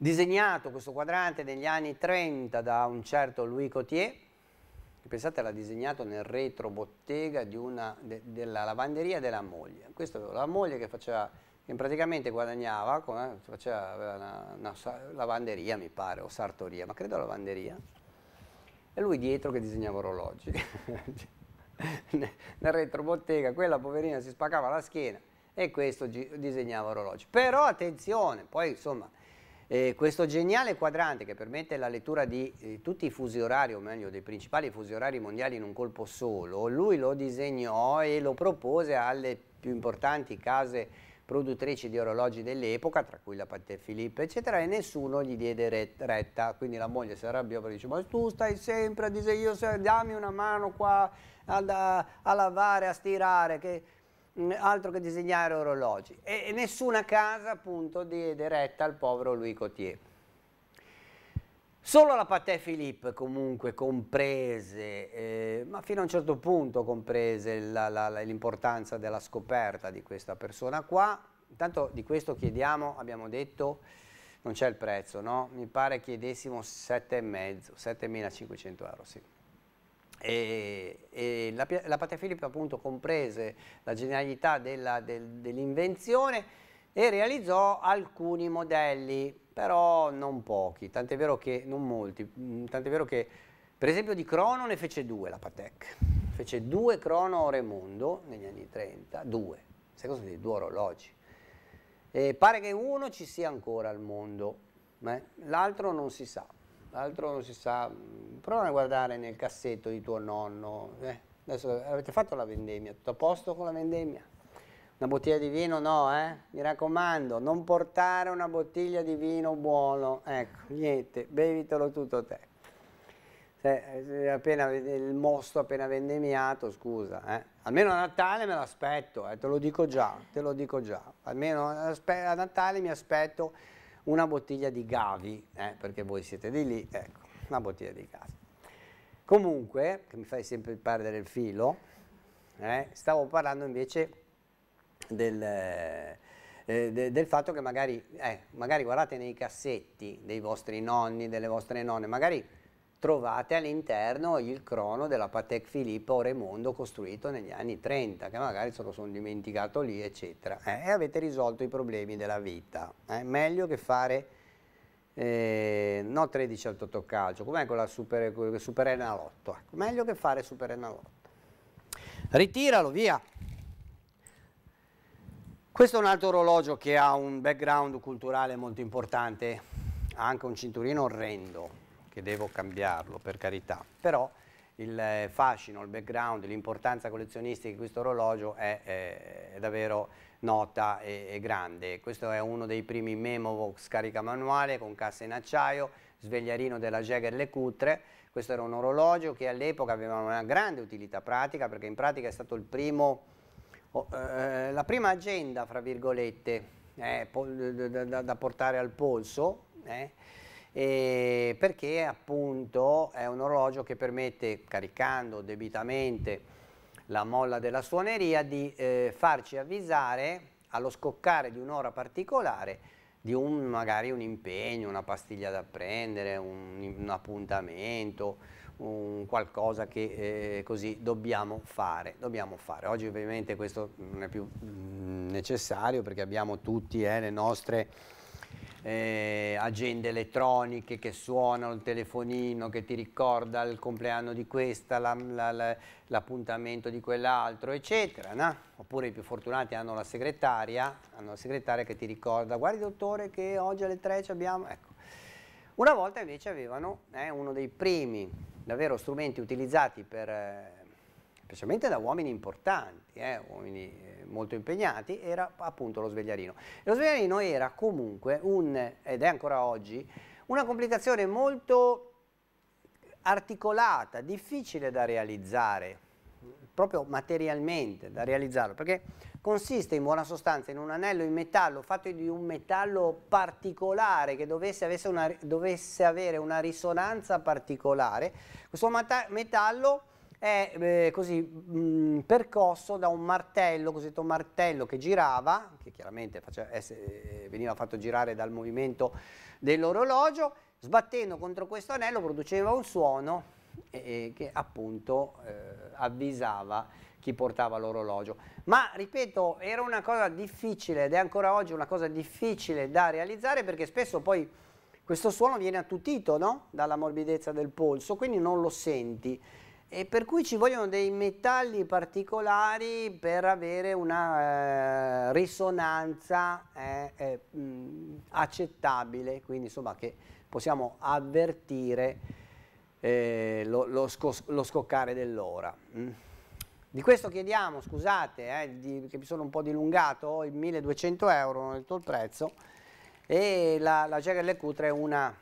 disegnato questo quadrante negli anni 30 da un certo Louis Cotier, che pensate l'ha disegnato nel retro bottega una, de, della lavanderia della moglie. Questa era la moglie che, faceva, che praticamente guadagnava, come, faceva, aveva una, una, lavanderia mi pare, o sartoria, ma credo lavanderia. E lui dietro che disegnava orologi. nel retro bottega, quella poverina si spaccava la schiena e questo disegnava orologi. Però attenzione, poi insomma eh, questo geniale quadrante che permette la lettura di eh, tutti i fusi orari, o meglio dei principali fusi orari mondiali in un colpo solo, lui lo disegnò e lo propose alle più importanti case produttrici di orologi dell'epoca, tra cui la Patek Filippo, eccetera, e nessuno gli diede retta. Quindi la moglie si arrabbiò e dice, ma tu stai sempre a disegnare, dammi una mano qua a, a, a lavare, a stirare, che altro che disegnare orologi e nessuna casa appunto diede retta al povero Louis Cotier. Solo la Paté Philippe comunque comprese, eh, ma fino a un certo punto comprese l'importanza della scoperta di questa persona qua. Intanto di questo chiediamo, abbiamo detto, non c'è il prezzo, no? Mi pare chiedessimo 7,5, 7.500 euro, sì. E, e la, la Filippo appunto comprese la genialità dell'invenzione e realizzò alcuni modelli, però non pochi, tant'è vero che, non molti, mm, tant'è vero che per esempio di crono ne fece due la Patek, fece due crono Remondo negli anni 30, due, sai cosa sono due orologi, e pare che uno ci sia ancora al mondo, l'altro non si sa, l'altro non si sa, prova a guardare nel cassetto di tuo nonno, eh, adesso avete fatto la vendemmia, tutto a posto con la vendemmia? Una bottiglia di vino no, eh? mi raccomando, non portare una bottiglia di vino buono, ecco, niente, bevitelo tutto te. Se, appena, il mosto appena vendemmiato, scusa, eh? almeno a Natale me l'aspetto, eh? te lo dico già, te lo dico già, almeno a Natale mi aspetto una bottiglia di Gavi, eh, perché voi siete di lì, ecco, una bottiglia di Gavi. Comunque, che mi fai sempre perdere il filo, eh, stavo parlando invece del, eh, eh de, del fatto che magari, eh, magari guardate nei cassetti dei vostri nonni, delle vostre nonne, magari trovate all'interno il crono della Patek Filippo Oremondo costruito negli anni 30, che magari se lo sono dimenticato lì, eccetera. Eh, e avete risolto i problemi della vita. Eh, meglio che fare, eh, no 13 al Totocalcio, com'è quella super, super Enalotto? Ecco, meglio che fare Super Enalotto. Ritiralo, via! Questo è un altro orologio che ha un background culturale molto importante, ha anche un cinturino orrendo che devo cambiarlo, per carità, però il eh, fascino, il background, l'importanza collezionistica di questo orologio è, è, è davvero nota e, e, grande. Questo è uno dei primi Memovox manuale con cassa in acciaio, svegliarino della Jäger Le Cutre. Questo era un orologio che all'epoca aveva una grande utilità pratica perché in pratica è stato il primo, oh, eh, la prima agenda, fra virgolette, eh, da, da, portare al polso. Eh, eh, perché appunto è un orologio che permette, caricando debitamente la molla della suoneria, di eh, farci avvisare allo scoccare di un'ora particolare di un, magari un impegno, una pastiglia da prendere, un, un appuntamento, un qualcosa che eh, così dobbiamo fare, dobbiamo fare, Oggi ovviamente questo non è più mm, necessario perché abbiamo tutti eh, le nostre eh, agende elettroniche che suonano, il telefonino che ti ricorda il compleanno di questa, l'appuntamento la, la, di quell'altro, eccetera. No? Oppure i più fortunati hanno la segretaria, hanno la segretaria che ti ricorda, guardi dottore che oggi alle tre ci abbiamo... Ecco. Una volta invece avevano eh, uno dei primi davvero strumenti utilizzati per... Eh, specialmente da uomini importanti, eh, uomini eh, molto impegnati, era appunto lo svegliarino. E lo svegliarino era comunque un, ed è ancora oggi, una complicazione molto articolata, difficile da realizzare, proprio materialmente da realizzarlo, perché consiste in buona sostanza in un anello in metallo fatto di un metallo particolare che dovesse, una, dovesse avere una risonanza particolare. Questo metallo è eh, così mh, mm, percosso da un martello, cosiddetto martello che girava, che chiaramente faceva, eh, eh, veniva fatto girare dal movimento dell'orologio, sbattendo contro questo anello produceva un suono eh, eh che appunto eh, avvisava chi portava l'orologio. Ma ripeto, era una cosa difficile ed è ancora oggi una cosa difficile da realizzare perché spesso poi questo suono viene attutito no? dalla morbidezza del polso, quindi non lo senti e per cui ci vogliono dei metalli particolari per avere una eh, risonanza eh, eh, accettabile, quindi insomma che possiamo avvertire eh, lo, lo, scos- lo, scoccare dell'ora. Mm. Di questo chiediamo, scusate, eh, di, che mi sono un po' dilungato, i 1200 euro, non ho detto il prezzo, e la, la Jagger LQ3 è una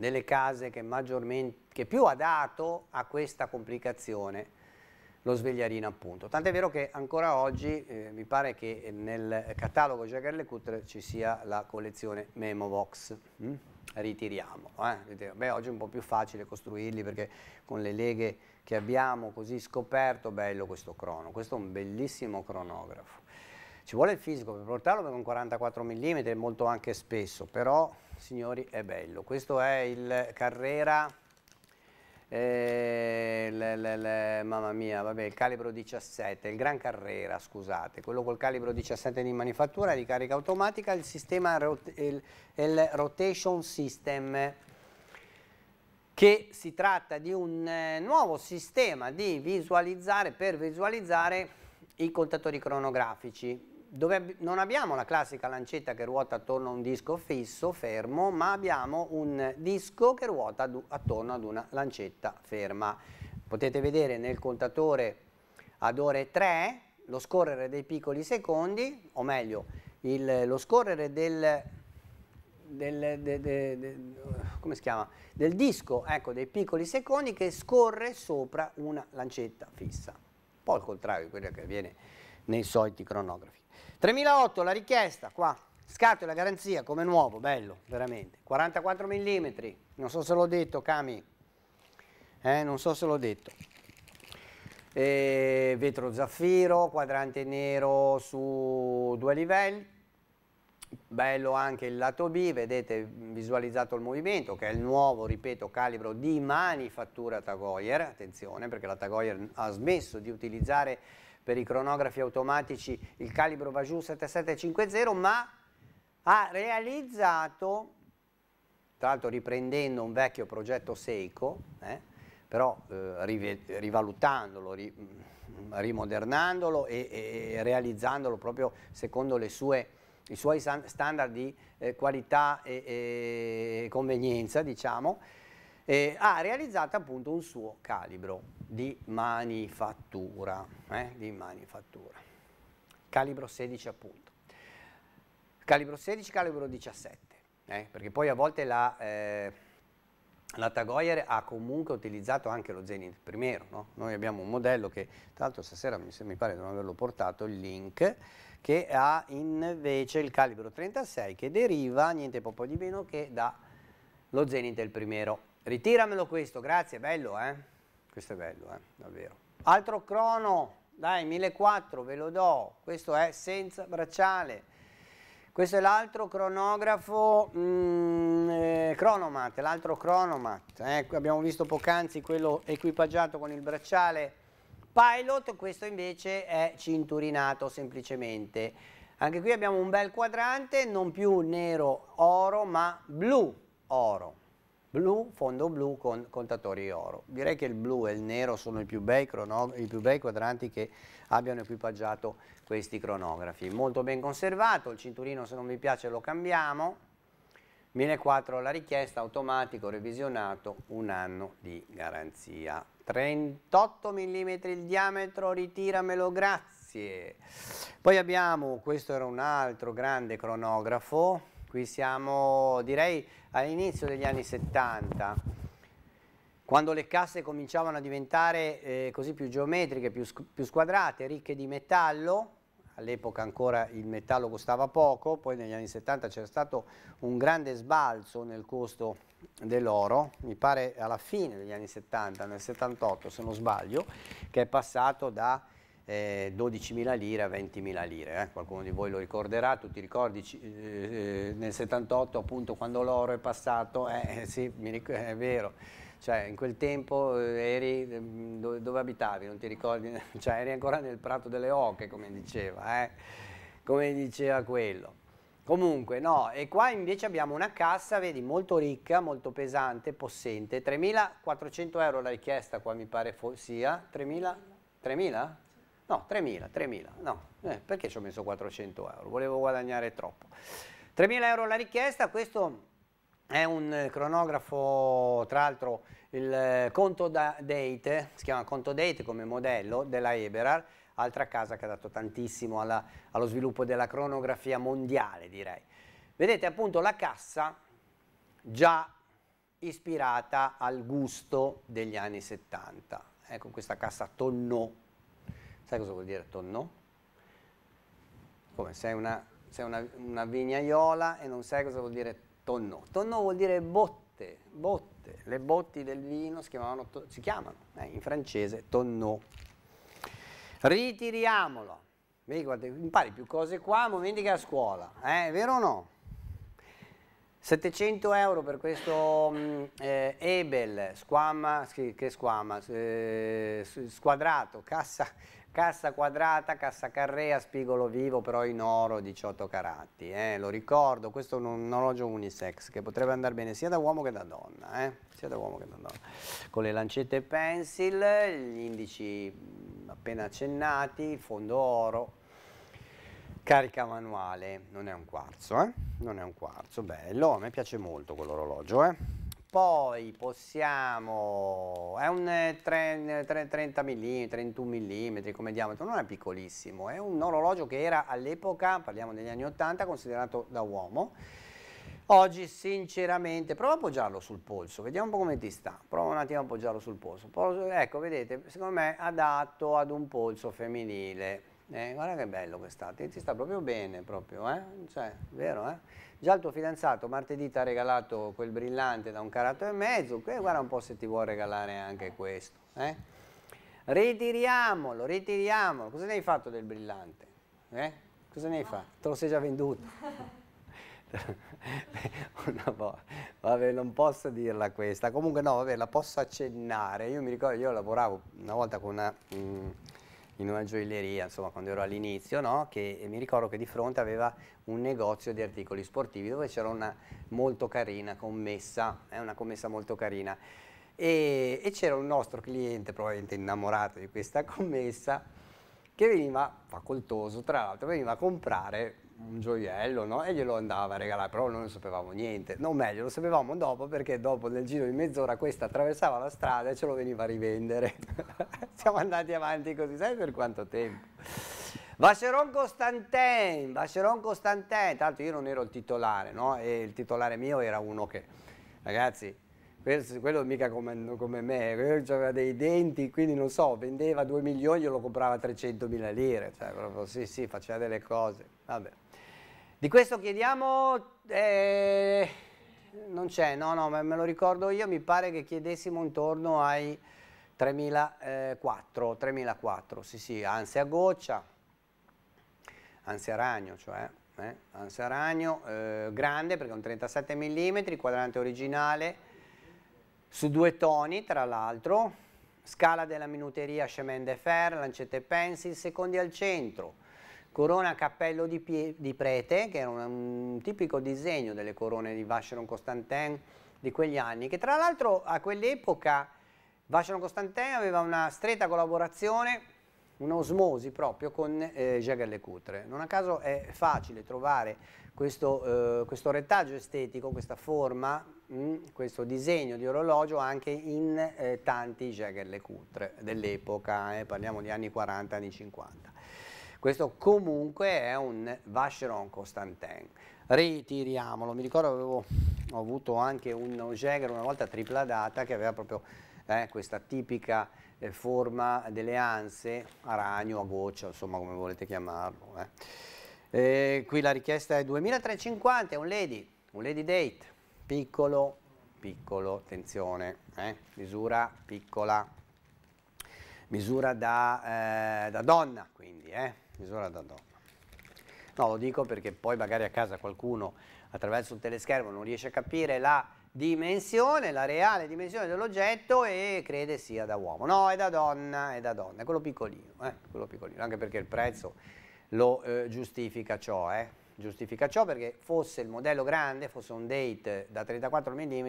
delle case che, che più ha dato a questa complicazione lo svegliarino appunto. Tant'è vero che ancora oggi eh, mi pare che nel catalogo Jagger Lecoutre ci sia la collezione Memovox. Mm? Ritiriamo. Eh? Beh, oggi è un po' più facile costruirli perché con le leghe che abbiamo così scoperto, bello questo crono. Questo è un bellissimo cronografo. Ci vuole il fisico per portarlo con 44 mm è molto anche spesso, però signori, è bello. Questo è il Carrera, eh, le, le, mamma mia, vabbè, il calibro 17, il Gran Carrera, scusate, quello col calibro 17 di manifattura, di carica automatica, il sistema, il, il Rotation System, che si tratta di un eh, nuovo sistema di visualizzare, per visualizzare i contatori cronografici dove non abbiamo la classica lancetta che ruota attorno a un disco fisso, fermo, ma abbiamo un disco che ruota attorno ad una lancetta ferma. Potete vedere nel contatore ad ore 3 lo scorrere dei piccoli secondi, o meglio, il, lo scorrere del, del, de, de, de, del disco ecco, dei piccoli secondi che scorre sopra una lancetta fissa. Un po' al contrario di quello che avviene nei soliti cronografi. 3008 la richiesta, qua, scatola garanzia come nuovo, bello, veramente, 44 mm, non so se l'ho detto Cami, eh, non so se l'ho detto. E eh, vetro zaffiro, quadrante nero su due livelli, bello anche il lato B, vedete visualizzato il movimento che è il nuovo, ripeto, calibro di manifattura Tagoyer, attenzione perché la Tagoyer ha smesso di utilizzare per i cronografi automatici il calibro va 7750, ma ha realizzato, tra l'altro riprendendo un vecchio progetto Seiko, eh, però eh, rive, rivalutandolo, ri, rimodernandolo e, e, realizzandolo proprio secondo sue, i suoi standard di eh, qualità e, e, convenienza, diciamo, ha realizzato appunto un suo calibro di manifattura, eh? di manifattura. Calibro 16 appunto. Calibro 16, calibro 17, eh? perché poi a volte la, eh, la Tagoyer ha comunque utilizzato anche lo Zenith primero. No? Noi abbiamo un modello che, tra l'altro stasera mi, mi pare di non averlo portato, il link, che ha invece il calibro 36 che deriva niente poco di meno che da lo Zenith il primero. Ritiramelo questo, grazie, bello eh? Questo è bello, eh? davvero. Altro crono, dai, 1400, ve lo do. Questo è senza bracciale. Questo è l'altro cronografo mm, eh, Cronomat, l'altro Cronomat. Eh, abbiamo visto poc'anzi quello equipaggiato con il bracciale Pilot, questo invece è cinturinato semplicemente. Anche qui abbiamo un bel quadrante, non più nero oro, ma blu oro blu, fondo blu con contatori oro. Direi che il blu e il nero sono i più bei, i più bei quadranti che abbiano equipaggiato questi cronografi. Molto ben conservato, il cinturino se non vi piace lo cambiamo. 1004 la richiesta, automatico, revisionato, un anno di garanzia. 38 mm il diametro, ritiramelo, grazie. Poi abbiamo, questo era un altro grande cronografo, qui siamo, direi, all'inizio degli anni 70, quando le casse cominciavano a diventare eh, così più geometriche, più, più squadrate, ricche di metallo, all'epoca ancora il metallo costava poco, poi negli anni 70 c'era stato un grande sbalzo nel costo dell'oro, mi pare alla fine degli anni 70, nel 78 se non sbaglio, che è passato da eh, 12.000 lire a 20.000 lire. Eh? Qualcuno di voi lo ricorderà, tu ti ricordi eh, nel 78 appunto quando l'oro è passato, eh, eh sì, eh, è vero. Cioè, in quel tempo eh, eri, ehm, dove, dove, abitavi, non ti ricordi? Cioè, eri ancora nel Prato delle Oche, come diceva, come diceva quello. Comunque, no, e qua invece abbiamo una cassa, vedi, molto ricca, molto pesante, possente. 3.400 euro la richiesta qua mi pare sia. 3.000? 3.000? No, 3.000, 3.000, no, eh, perché ci ho messo 400 euro? Volevo guadagnare troppo. 3.000 euro la richiesta, questo è un cronografo, tra l'altro il conto date, si chiama conto date come modello della Eberar, altra casa che ha dato tantissimo alla, allo sviluppo della cronografia mondiale direi. Vedete appunto la cassa già ispirata al gusto degli anni 70, ecco questa cassa tonno Sai cosa vuol dire tonno? Come sei una, sei una, una vignaiola e non sai cosa vuol dire tonno. Tonno vuol dire botte, botte. Le botti del vino si, chiamavano, si chiamano eh, in francese tonno. Ritiriamolo. Vedi, guarda, impari più cose qua momenti che a scuola, eh? vero o no? 700 euro per questo mm, eh, Ebel, squama, che squama, eh, squadrato, cassa Cassa quadrata, cassa carrea, spigolo vivo, però in oro 18 caratti. eh? lo ricordo, questo è un orologio unisex che potrebbe andare bene sia da uomo che da donna, eh? sia da uomo che da donna. Con le lancette pencil, gli indici appena accennati, fondo oro, carica manuale, non è un quarzo, eh? non è un quarzo, bello, a me piace molto quell'orologio. Eh? Poi possiamo, è un 3, 3, 30 mm, 31 mm come diametro, non è piccolissimo, è un orologio che era all'epoca, parliamo degli anni 80, considerato da uomo. Oggi sinceramente, prova a appoggiarlo sul polso, vediamo un po' come ti sta, prova un attimo a appoggiarlo sul polso. Ecco, vedete, secondo me è adatto ad un polso femminile. Eh, guarda che bello che sta, ti, ti sta proprio bene, proprio, eh? Cioè, vero, eh? già il tuo fidanzato martedì ti ha regalato quel brillante da un carato e mezzo, e guarda un po' se ti vuoi regalare anche questo. Eh? Ritiriamolo, ritiriamolo. Cosa ne hai fatto del brillante? Eh? Cosa ne hai fatto? Te lo sei già venduto. vabbè, non posso dirla questa. Comunque no, vabbè, la posso accennare. Io mi ricordo, io lavoravo una volta con una... Mh, mm, in una gioielleria, insomma, quando ero all'inizio, no? che mi ricordo che di fronte aveva un negozio di articoli sportivi dove c'era una molto carina commessa, eh, una commessa molto carina. E, e c'era un nostro cliente, probabilmente innamorato di questa commessa, che veniva, facoltoso tra l'altro, veniva a comprare un gioiello no? e glielo andava a regalare, però noi non sapevamo niente, non meglio, lo sapevamo dopo perché dopo nel giro di mezz'ora questa attraversava la strada e ce lo veniva a rivendere. Siamo andati avanti così, sai per quanto tempo? Vacheron Costantin, Vacheron Costantin, tanto io non ero il titolare, no? E il titolare mio era uno che, ragazzi, quello mica come, come me, quello aveva dei denti, quindi non so, vendeva 2 milioni, glielo comprava 300 mila lire, cioè proprio sì, sì, faceva delle cose, vabbè. Di questo chiediamo... Eh, non c'è, no, no, me lo ricordo io, mi pare che chiedessimo intorno ai 3004, 3004, sì sì, ansia goccia, ansia ragno, cioè, eh, ansia ragno, eh, grande perché è un 37 mm, quadrante originale, su due toni tra l'altro, scala della minuteria Chemin de Fer, lancette pencil, secondi al centro, corona cappello di, pie, di, prete, che era un, un, tipico disegno delle corone di Vacheron Constantin di quegli anni, che tra l'altro a quell'epoca Vacheron Constantin aveva una stretta collaborazione, un'osmosi proprio con eh, Jacques Lecoutre. Non a caso è facile trovare questo, eh, questo retaggio estetico, questa forma, mm, questo disegno di orologio anche in eh, tanti Jacques Lecoutre dell'epoca, eh, parliamo di anni 40, anni 50. Questo comunque è un Vacheron Constantin. Ritiriamolo, mi ricordo avevo ho avuto anche un Jäger una volta tripla data che aveva proprio eh, questa tipica eh, forma delle anse a ragno, a goccia, insomma come volete chiamarlo. Eh. qui la richiesta è 2350, è un lady, un lady date, piccolo, piccolo, attenzione, eh. misura piccola, misura da, eh, da donna quindi. Eh misura da donna. No, lo dico perché poi magari a casa qualcuno attraverso un teleschermo non riesce a capire la dimensione, la reale dimensione dell'oggetto e crede sia da uomo. No, è da donna, è da donna, è quello piccolino, eh, quello piccolino anche perché il prezzo lo eh, giustifica ciò, eh. giustifica ciò perché fosse il modello grande, fosse un date da 34 mm,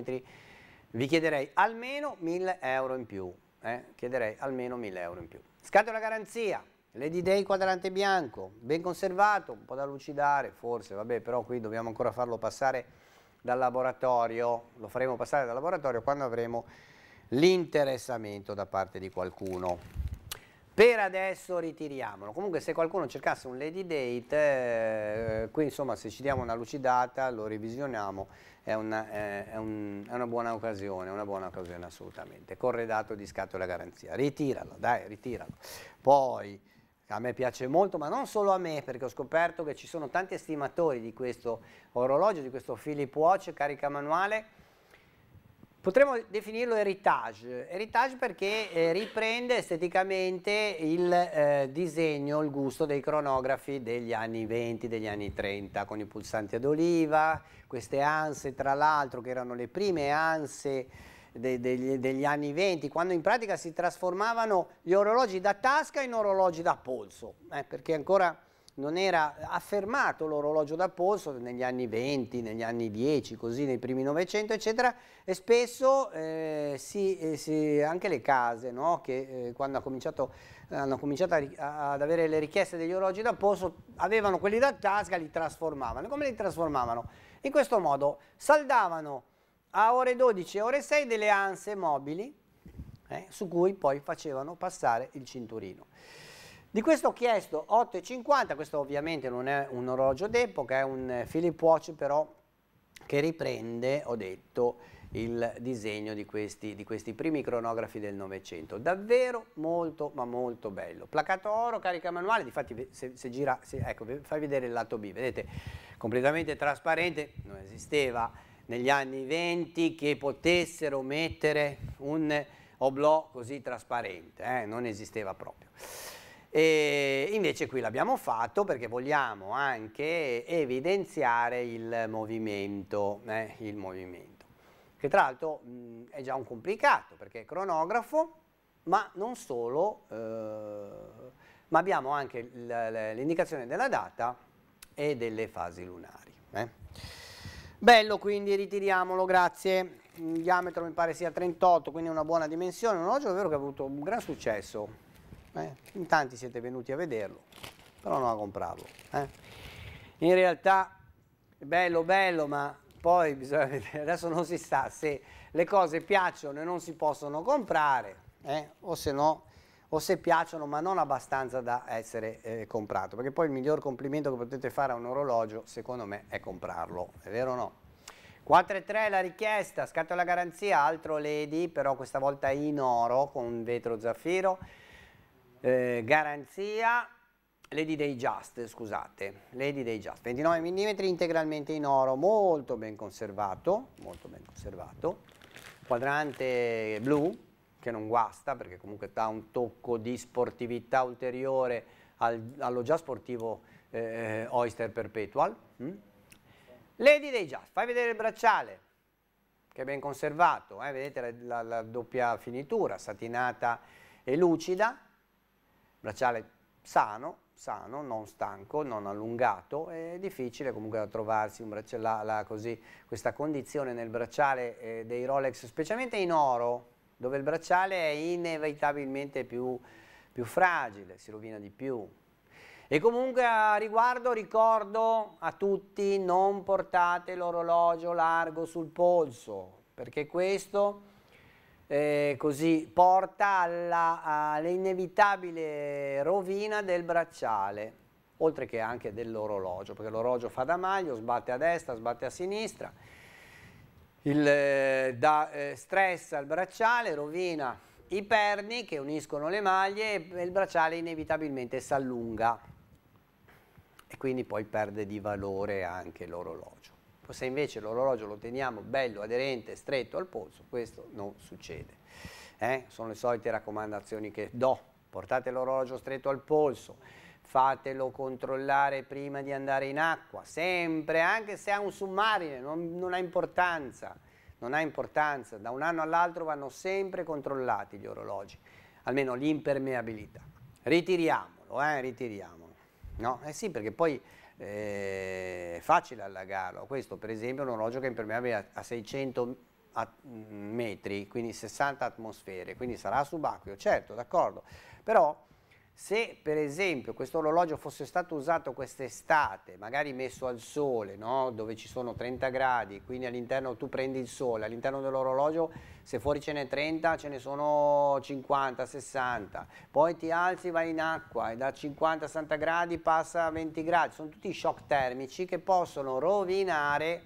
vi chiederei almeno 1000 euro in più, eh, chiederei almeno 1000 euro in più. Scatto la garanzia, Lady Day quadrante bianco, ben conservato, un po' da lucidare forse, vabbè, però qui dobbiamo ancora farlo passare dal laboratorio, lo faremo passare dal laboratorio quando avremo l'interessamento da parte di qualcuno. Per adesso ritiriamolo, comunque se qualcuno cercasse un Lady Date, eh, qui insomma se ci diamo una lucidata, lo revisioniamo, è una, eh, è, un, è una buona occasione, una buona occasione assolutamente, corredato di scatto la garanzia, ritiralo, dai, ritiralo. Poi a me piace molto, ma non solo a me, perché ho scoperto che ci sono tanti estimatori di questo orologio, di questo Philip Watch carica manuale. Potremmo definirlo heritage, heritage perché eh, riprende esteticamente il eh, disegno, il gusto dei cronografi degli anni 20, degli anni 30, con i pulsanti ad oliva, queste anse tra l'altro che erano le prime anse de, de, degli anni 20, quando in pratica si trasformavano gli orologi da tasca in orologi da polso, eh, perché ancora non era affermato l'orologio da polso negli anni 20, negli anni 10, così nei primi 900, eccetera, e spesso eh, si, eh, si, anche le case, no? che eh, quando hanno cominciato a, a, ad avere le richieste degli orologi da polso, avevano quelli da tasca, li trasformavano. Come li trasformavano? In questo modo saldavano a ore 12 e ore 6 delle anse mobili eh, su cui poi facevano passare il cinturino. Di questo ho chiesto 8,50, questo ovviamente non è un orologio d'epoca, è un Philip Watch però che riprende, ho detto, il disegno di questi, di questi primi cronografi del Novecento. Davvero molto, ma molto bello. Placato oro, carica manuale, difatti se, se gira, se, ecco, fai vedere il lato B, vedete, completamente trasparente, non esisteva negli anni 20 che potessero mettere un oblò così trasparente, eh? non esisteva proprio. E invece qui l'abbiamo fatto perché vogliamo anche evidenziare il movimento, eh? il movimento. che tra l'altro è già un complicato perché è cronografo, ma non solo, eh, ma abbiamo anche l'indicazione della data e delle fasi lunari. Eh. Bello, quindi ritiriamolo, grazie. Il diametro mi pare sia 38, quindi una buona dimensione. Un orologio davvero che ha avuto un gran successo. Eh? In tanti siete venuti a vederlo, però non a comprarlo. Eh? In realtà è bello, bello, ma poi bisogna vedere. Adesso non si sa se le cose piacciono e non si possono comprare, eh? o se no o se piacciono ma non abbastanza da essere eh, comprato, perché poi il miglior complimento che potete fare a un orologio secondo me è comprarlo, è vero o no? 4,3 la richiesta, scatola garanzia, altro Lady, però questa volta in oro con vetro zaffiro, eh, garanzia, Lady Day Just, scusate, Lady Day Just, 29 mm integralmente in oro, molto ben conservato, molto ben conservato, quadrante blu, che non guasta perché comunque dà un tocco di sportività ulteriore al, allo già sportivo eh, Oyster Perpetual. Mm? Lady dei Jazz, fai vedere il bracciale che è ben conservato, eh? vedete la, la, la doppia finitura, satinata e lucida, bracciale sano, sano, non stanco, non allungato, è difficile comunque da trovarsi un la, così, questa condizione nel bracciale eh, dei Rolex, specialmente in oro, dove il bracciale è inevitabilmente più, più fragile, si rovina di più. E comunque a riguardo ricordo a tutti non portate l'orologio largo sul polso, perché questo eh, così porta all'inevitabile rovina del bracciale, oltre che anche dell'orologio, perché l'orologio fa da maglio, sbatte a destra, sbatte a sinistra, il, eh, da eh, stress al bracciale, rovina i perni che uniscono le maglie e il bracciale inevitabilmente si allunga e quindi poi perde di valore anche l'orologio. Se invece l'orologio lo teniamo bello, aderente, stretto al polso, questo non succede. Eh? Sono le solite raccomandazioni che do, portate l'orologio stretto al polso, fatelo controllare prima di andare in acqua, sempre, anche se ha un submarine, non, non ha importanza, non ha importanza, da un anno all'altro vanno sempre controllati gli orologi, almeno l'impermeabilità. Ritiriamolo, eh, ritiriamolo. No? Eh sì, perché poi eh, è facile allagarlo, questo per esempio è un orologio che è impermeabile a, a 600 a, metri, quindi 60 atmosfere, quindi sarà subacqueo, certo, d'accordo, però se per esempio questo orologio fosse stato usato quest'estate, magari messo al sole, no? dove ci sono 30 gradi, quindi all'interno tu prendi il sole, all'interno dell'orologio se fuori ce n'è 30 ce ne sono 50, 60, poi ti alzi, vai in acqua e da 50 60 gradi passa a 20 gradi, sono tutti shock termici che possono rovinare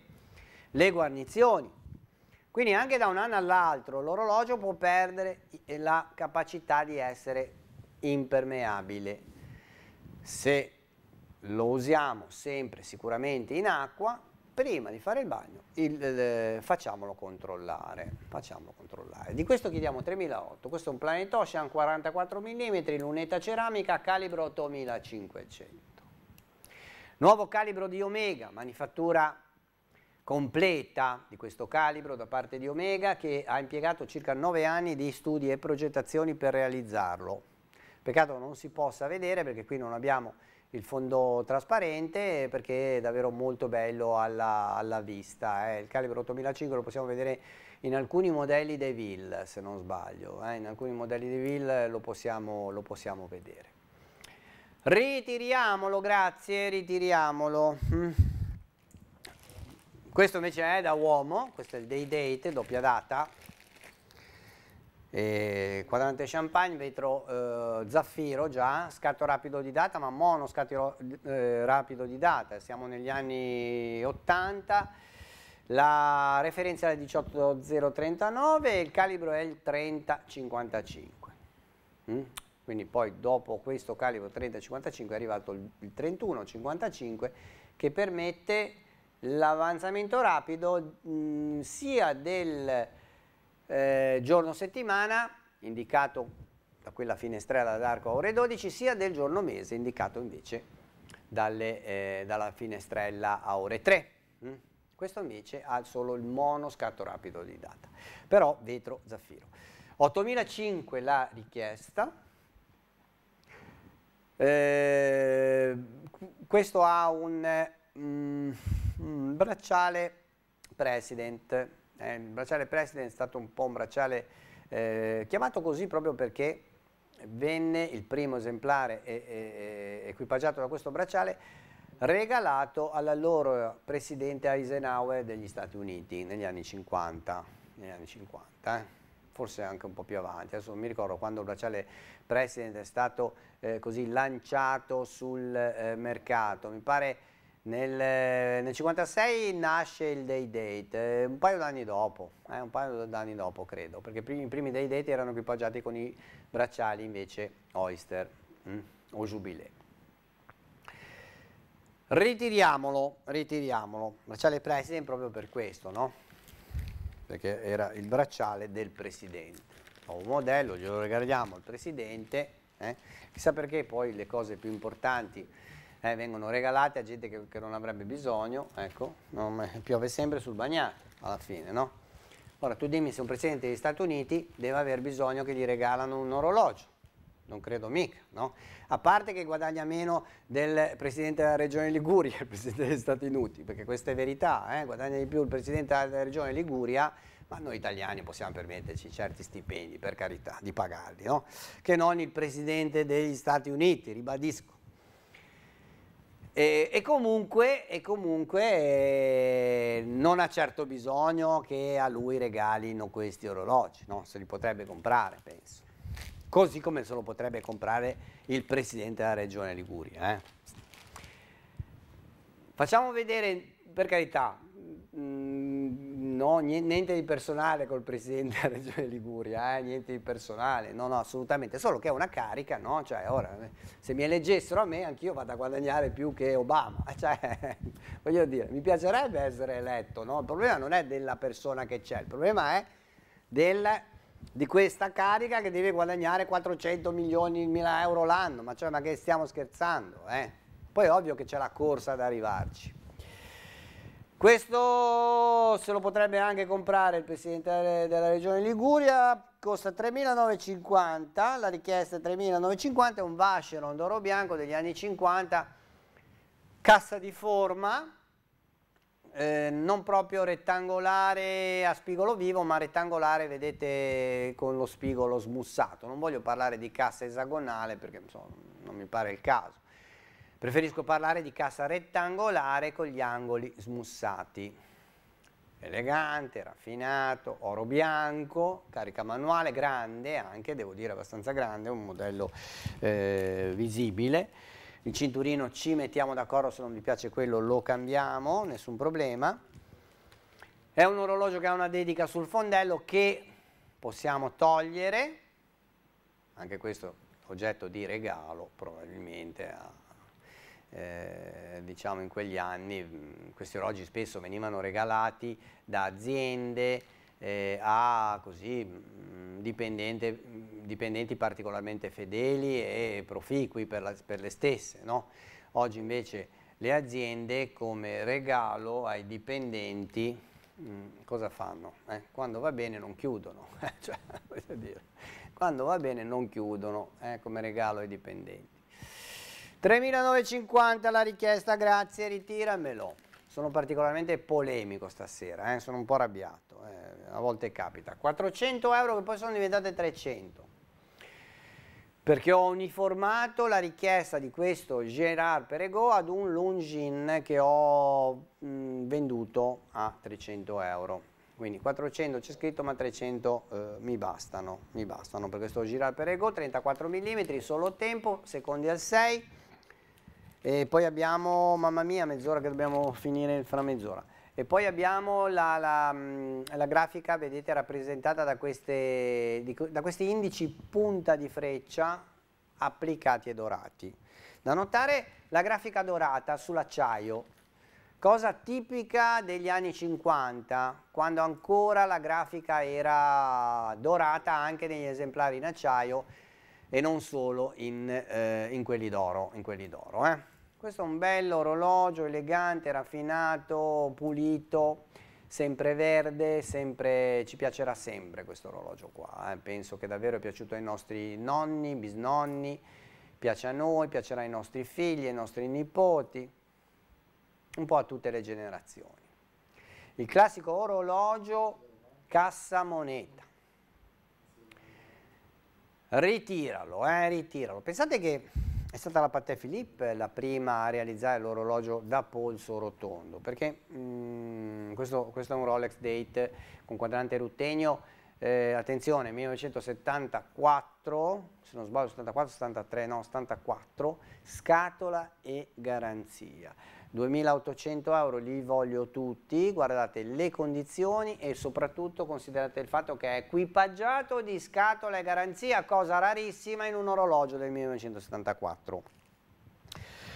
le guarnizioni. Quindi anche da un anno all'altro l'orologio può perdere la capacità di essere impermeabile. Se lo usiamo sempre sicuramente in acqua, prima di fare il bagno il, eh, facciamolo, controllare, facciamolo controllare. Di questo chiediamo 3008, questo è un Planet Ocean 44 mm, lunetta ceramica, calibro 8500. Nuovo calibro di Omega, manifattura completa di questo calibro da parte di Omega che ha impiegato circa 9 anni di studi e progettazioni per realizzarlo. Peccato non si possa vedere perché qui non abbiamo il fondo trasparente perché è davvero molto bello alla, alla vista. Eh. Il calibro 8005 lo possiamo vedere in alcuni modelli dei Vil, se non sbaglio, eh. in alcuni modelli dei Vil lo possiamo, lo possiamo vedere. Ritiriamolo, grazie, ritiriamolo. Mm. Questo invece è da uomo, questo è il day date, doppia data, e eh, quadrante champagne, vetro eh, zaffiro già, scatto rapido di data, ma mono scatto eh, rapido di data, siamo negli anni 80, la referenza è 18039 e il calibro è il 3055. Mm? Quindi poi dopo questo calibro 3055 è arrivato il 3155 che permette l'avanzamento rapido mh, mm, sia del eh, giorno-settimana, indicato da quella finestrella d'arco a ore 12, sia del giorno-mese, indicato invece dalle, eh, dalla finestrella a ore 3. Mm? Questo invece ha solo il mono scatto rapido di data, però vetro zaffiro. 8005 la richiesta, eh, questo ha un, mm, un mm, bracciale President eh, il bracciale President è stato un po' un bracciale eh, chiamato così proprio perché venne il primo esemplare e, e, equipaggiato da questo bracciale regalato all'allora presidente Eisenhower degli Stati Uniti negli anni 50, negli anni 50 eh? forse anche un po' più avanti, adesso non mi ricordo quando il bracciale President è stato eh, così lanciato sul eh, mercato, mi pare nel, 1956 nasce il Day Date, eh, un paio d'anni dopo, eh, un paio d'anni dopo credo, perché primi, i primi Day Date erano equipaggiati con i bracciali invece Oyster mm, o Jubilee. Ritiriamolo, ritiriamolo, bracciale President proprio per questo, no? Perché era il bracciale del Presidente. Ho un modello, glielo regaliamo al Presidente, eh? chissà perché poi le cose più importanti eh, vengono regalate a gente che, che non avrebbe bisogno, ecco, non, piove sempre sul bagnato alla fine, no? Ora tu dimmi se un presidente degli Stati Uniti deve aver bisogno che gli regalano un orologio, non credo mica, no? A parte che guadagna meno del presidente della regione Liguria, il presidente degli Stati Uniti, perché questa è verità, eh? guadagna di più il presidente della regione Liguria, ma noi italiani possiamo permetterci certi stipendi, per carità, di pagarli, no? Che non il presidente degli Stati Uniti, ribadisco. E, e, comunque, e comunque eh, non ha certo bisogno che a lui regalino questi orologi, no? se li potrebbe comprare, penso. Così come se lo potrebbe comprare il presidente della regione Liguria. Eh. Facciamo vedere, per carità, Mm, no, niente di personale col Presidente della Regione Liguria, eh, niente di personale, no, no, assolutamente, solo che è una carica, no? Cioè, ora, eh, se mi eleggessero a me, anch'io vado a guadagnare più che Obama, cioè, voglio dire, mi piacerebbe essere eletto, no? Il problema non è della persona che c'è, il problema è del, di questa carica che deve guadagnare 400 milioni di euro l'anno, ma, cioè, ma che stiamo scherzando, eh? Poi è ovvio che c'è la corsa ad arrivarci. Questo se lo potrebbe anche comprare il presidente della regione Liguria, costa 3.950, la richiesta è 3.950, è un Vacheron d'oro bianco degli anni 50, cassa di forma, eh, non proprio rettangolare a spigolo vivo, ma rettangolare, vedete, con lo spigolo smussato. Non voglio parlare di cassa esagonale perché insomma, non mi pare il caso. Preferisco parlare di cassa rettangolare con gli angoli smussati. Elegante, raffinato, oro bianco, carica manuale grande, anche devo dire abbastanza grande, un modello eh, visibile. Il cinturino ci mettiamo d'accordo, se non vi piace quello lo cambiamo, nessun problema. È un orologio che ha una dedica sul fondello che possiamo togliere, anche questo oggetto di regalo probabilmente a eh, diciamo in quegli anni mm, questi orologi spesso venivano regalati da aziende eh, a così, mm, mm, dipendenti particolarmente fedeli e proficui per, la, per le stesse. No? Oggi invece le aziende come regalo ai dipendenti cosa fanno? Eh? Quando va bene non chiudono, cioè, quando va bene non chiudono eh, come regalo ai dipendenti. 3.950 la richiesta, grazie, ritiramelo. Sono particolarmente polemico stasera, eh? sono un po' arrabbiato, eh? a volte capita. 400 euro che poi sono diventate 300. Perché ho uniformato la richiesta di questo Gérard Perego ad un Longin che ho mh, mm, venduto a 300 euro quindi 400 c'è scritto ma 300 eh, mi bastano mi bastano per questo girare Perego, 34 mm solo tempo secondi al 6 e poi abbiamo, mamma mia, mezz'ora che dobbiamo finire fra mezz'ora. E poi abbiamo la, la, mm, la grafica, vedete, rappresentata da, queste, di, da questi indici punta di freccia applicati e dorati. Da notare la grafica dorata sull'acciaio, cosa tipica degli anni 50, quando ancora la grafica era dorata anche negli esemplari in acciaio e non solo in, eh, in quelli d'oro. Eh? Questo è un bello orologio, elegante, raffinato, pulito, sempre verde, sempre... ci piacerà sempre questo orologio qua. Eh. Penso che davvero è piaciuto ai nostri nonni, bisnonni, piace a noi, piacerà ai nostri figli, ai nostri nipoti, un po' a tutte le generazioni. Il classico orologio cassa moneta. Ritiralo, eh, ritiralo. Pensate che è stata la Patè Philippe la prima a realizzare l'orologio da polso rotondo, perché mh, mm, questo, questo, è un Rolex Date con quadrante ruttegno, eh, attenzione 1974, se non sbaglio 74, 73, no 74, scatola e garanzia. 2.800 euro li voglio tutti, guardate le condizioni e soprattutto considerate il fatto che è equipaggiato di scatola e garanzia, cosa rarissima in un orologio del 1974.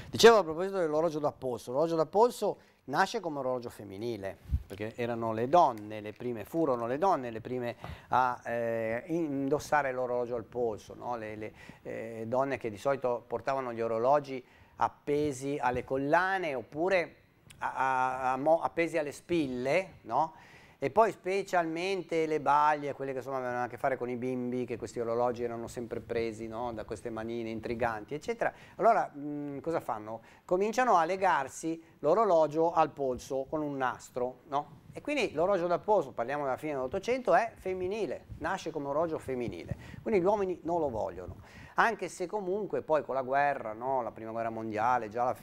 Dicevo a proposito dell'orologio da polso, l'orologio da polso nasce come orologio femminile, perché erano le donne le prime, furono le donne le prime a eh, indossare l'orologio al polso, no? le, le eh, donne che di solito portavano gli orologi appesi alle collane oppure a, a, a, appesi alle spille, no? E poi specialmente le baglie, quelle che insomma avevano a che fare con i bimbi, che questi orologi erano sempre presi no? da queste manine intriganti, eccetera. Allora mh, mm, cosa fanno? Cominciano a legarsi l'orologio al polso con un nastro, no? E quindi l'orologio dal polso, parliamo della fine dell'Ottocento, è femminile, nasce come orologio femminile. Quindi gli uomini non lo vogliono anche se comunque poi con la guerra, no, la prima guerra mondiale, già,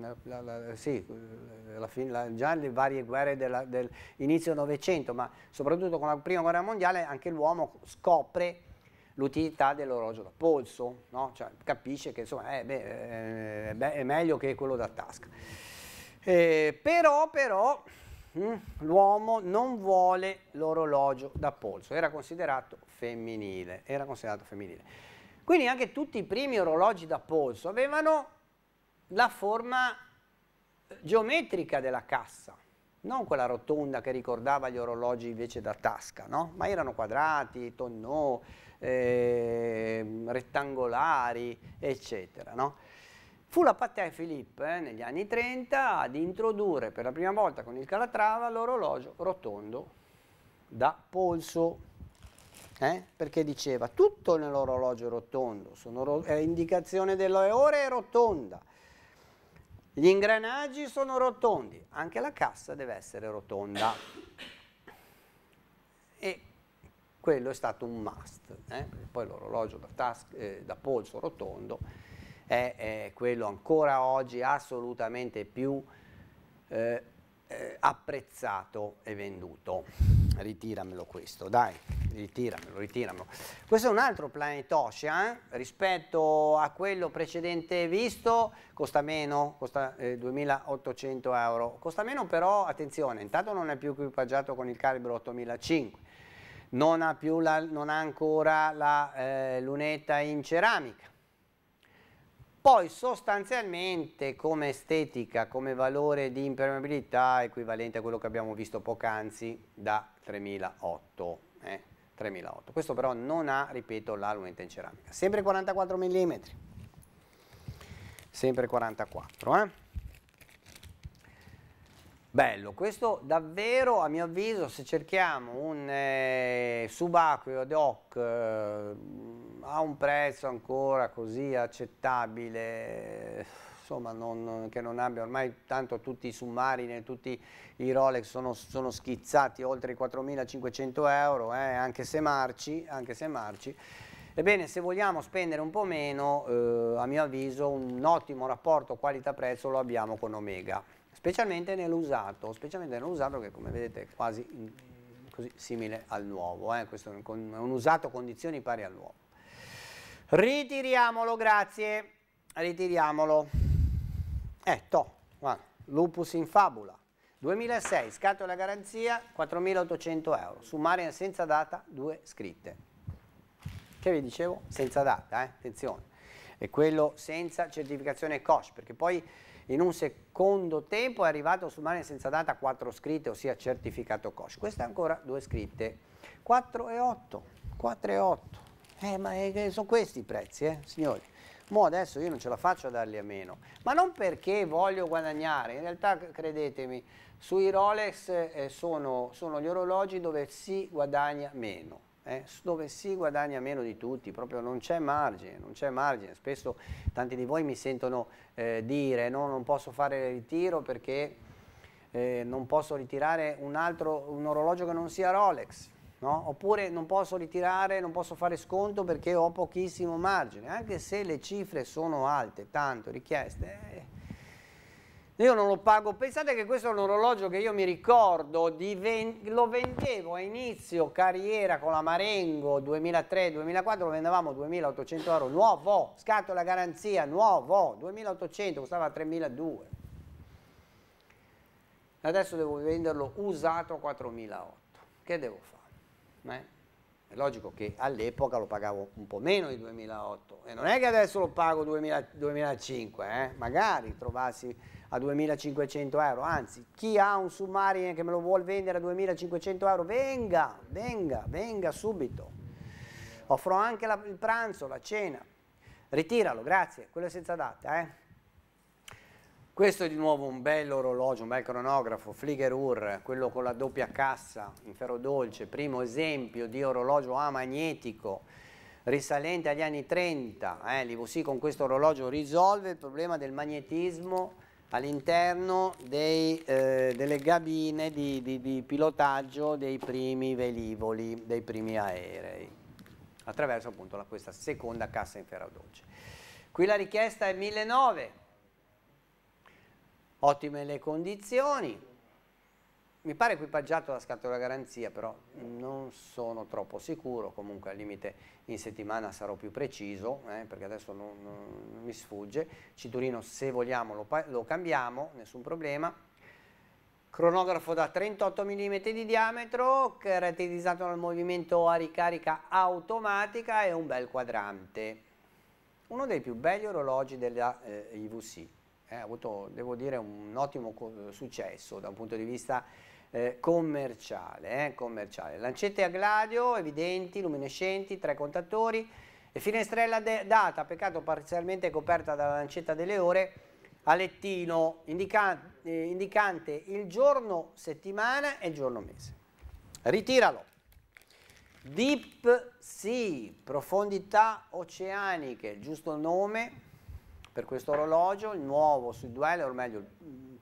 la, la, la, sì, già le varie guerre dell'inizio del Novecento, ma soprattutto con la prima guerra mondiale anche l'uomo scopre l'utilità dell'orologio da polso, no? cioè, capisce che insomma, eh, beh, eh, è meglio che quello da tasca. Eh, però, però hm, l'uomo non vuole l'orologio da polso, era considerato femminile, era considerato femminile. Quindi anche tutti i primi orologi da polso avevano la forma eh, geometrica della cassa, non quella rotonda che ricordava gli orologi invece da tasca, no? ma erano quadrati, tonnò, eh, rettangolari, eccetera. No? Fu la Patek Philippe eh, negli anni 30 ad introdurre per la prima volta con il Calatrava l'orologio rotondo da polso. Eh? Perché diceva tutto nell'orologio rotondo, sono è indicazione delle ore è rotonda, gli ingranaggi sono rotondi, anche la cassa deve essere rotonda. E quello è stato un must, eh? poi l'orologio da, task, eh, da polso rotondo è, è, quello ancora oggi assolutamente più eh, eh apprezzato e venduto. Ritiramelo questo, dai. Ritiramelo, ritiramelo. Questo è un altro Planet Ocean eh, rispetto a quello precedente visto, costa meno, costa eh, 2.800 euro. Costa meno però, attenzione, intanto non è più equipaggiato con il calibro 8.500, non ha, più la, non ha ancora la eh, lunetta in ceramica. Poi sostanzialmente come estetica, come valore di impermeabilità è equivalente a quello che abbiamo visto poc'anzi da 3.800. Eh. 3008. Questo però non ha, ripeto, la lunetta in ceramica. Sempre 44 mm. Sempre 44, eh? Bello, questo davvero a mio avviso se cerchiamo un eh, subacqueo ad hoc eh, a un prezzo ancora così accettabile eh, insomma, non, che non abbia ormai tanto tutti i Submarine, tutti i Rolex sono, sono schizzati oltre i 4.500 euro, eh, anche se marci, anche se marci. Ebbene, se vogliamo spendere un po' meno, eh, a mio avviso, un ottimo rapporto qualità-prezzo lo abbiamo con Omega, specialmente nell'usato, specialmente nell'usato che come vedete è quasi così, simile al nuovo, eh, questo è un usato a condizioni pari al nuovo. Ritiriamolo, grazie, ritiriamolo. Eh, to, guarda, lupus in fabula. 2006, scatola garanzia, 4.800 euro. Summaria senza data, due scritte. Che vi dicevo? Senza data, eh? attenzione. E quello senza certificazione COSH, perché poi in un secondo tempo è arrivato summaria senza data, quattro scritte, ossia certificato COSH. Questa ancora due scritte. 4 e 8, 4 e 8. Eh, ma sono questi i prezzi, eh, signori mo adesso io non ce la faccio a darli a meno, ma non perché voglio guadagnare, in realtà credetemi, sui Rolex eh, sono, sono, gli orologi dove si guadagna meno. Eh, dove si guadagna meno di tutti, proprio non c'è margine, non c'è margine. Spesso tanti di voi mi sentono eh, dire no, non posso fare il ritiro perché eh, non posso ritirare un altro un orologio che non sia Rolex no? oppure non posso ritirare, non posso fare sconto perché ho pochissimo margine, anche se le cifre sono alte, tanto richieste. Eh. Io non lo pago, pensate che questo è un orologio che io mi ricordo, ven lo vendevo a inizio carriera con la Marengo 2003-2004, lo vendevamo 2.800 euro, nuovo, scatola garanzia, nuovo, 2.800, costava 3.200. Adesso devo venderlo usato a 4.008, che devo fare? è logico che all'epoca lo pagavo un po' meno di 2008 e non è che adesso lo pago 2000, 2005, eh? magari trovassi a 2500 euro, anzi chi ha un Submarine che me lo vuol vendere a 2500 euro, venga, venga, venga subito. Offro anche la, il pranzo, la cena, ritiralo, grazie, quello è senza data. Eh? Questo è di nuovo un bel orologio, un bel cronografo, Fliger Ur, quello con la doppia cassa in ferro dolce, primo esempio di orologio a magnetico risalente agli anni 30. Eh, Livosì con questo orologio risolve il problema del magnetismo all'interno eh, delle gabine di, di, di pilotaggio dei primi velivoli, dei primi aerei, attraverso appunto la, questa seconda cassa in ferro dolce. Qui la richiesta è 1009 ottime le condizioni, mi pare equipaggiato la scatola garanzia, però non sono troppo sicuro, comunque al limite in settimana sarò più preciso, eh, perché adesso non, non, mi sfugge, cinturino se vogliamo lo, lo cambiamo, nessun problema, cronografo da 38 mm di diametro, caratterizzato dal movimento a ricarica automatica e un bel quadrante, uno dei più belli orologi della eh, IVC eh, ha avuto, devo dire, un ottimo successo da un punto di vista eh, commerciale, eh, commerciale, Lancette a gladio, evidenti, luminescenti, tre contatori e finestrella data, peccato parzialmente coperta dalla lancetta delle ore, a lettino, indica eh, indicante il giorno settimana e il giorno mese. Ritiralo. Deep Sea, profondità oceaniche, giusto nome, per questo orologio, il nuovo Sea Dweller, o meglio il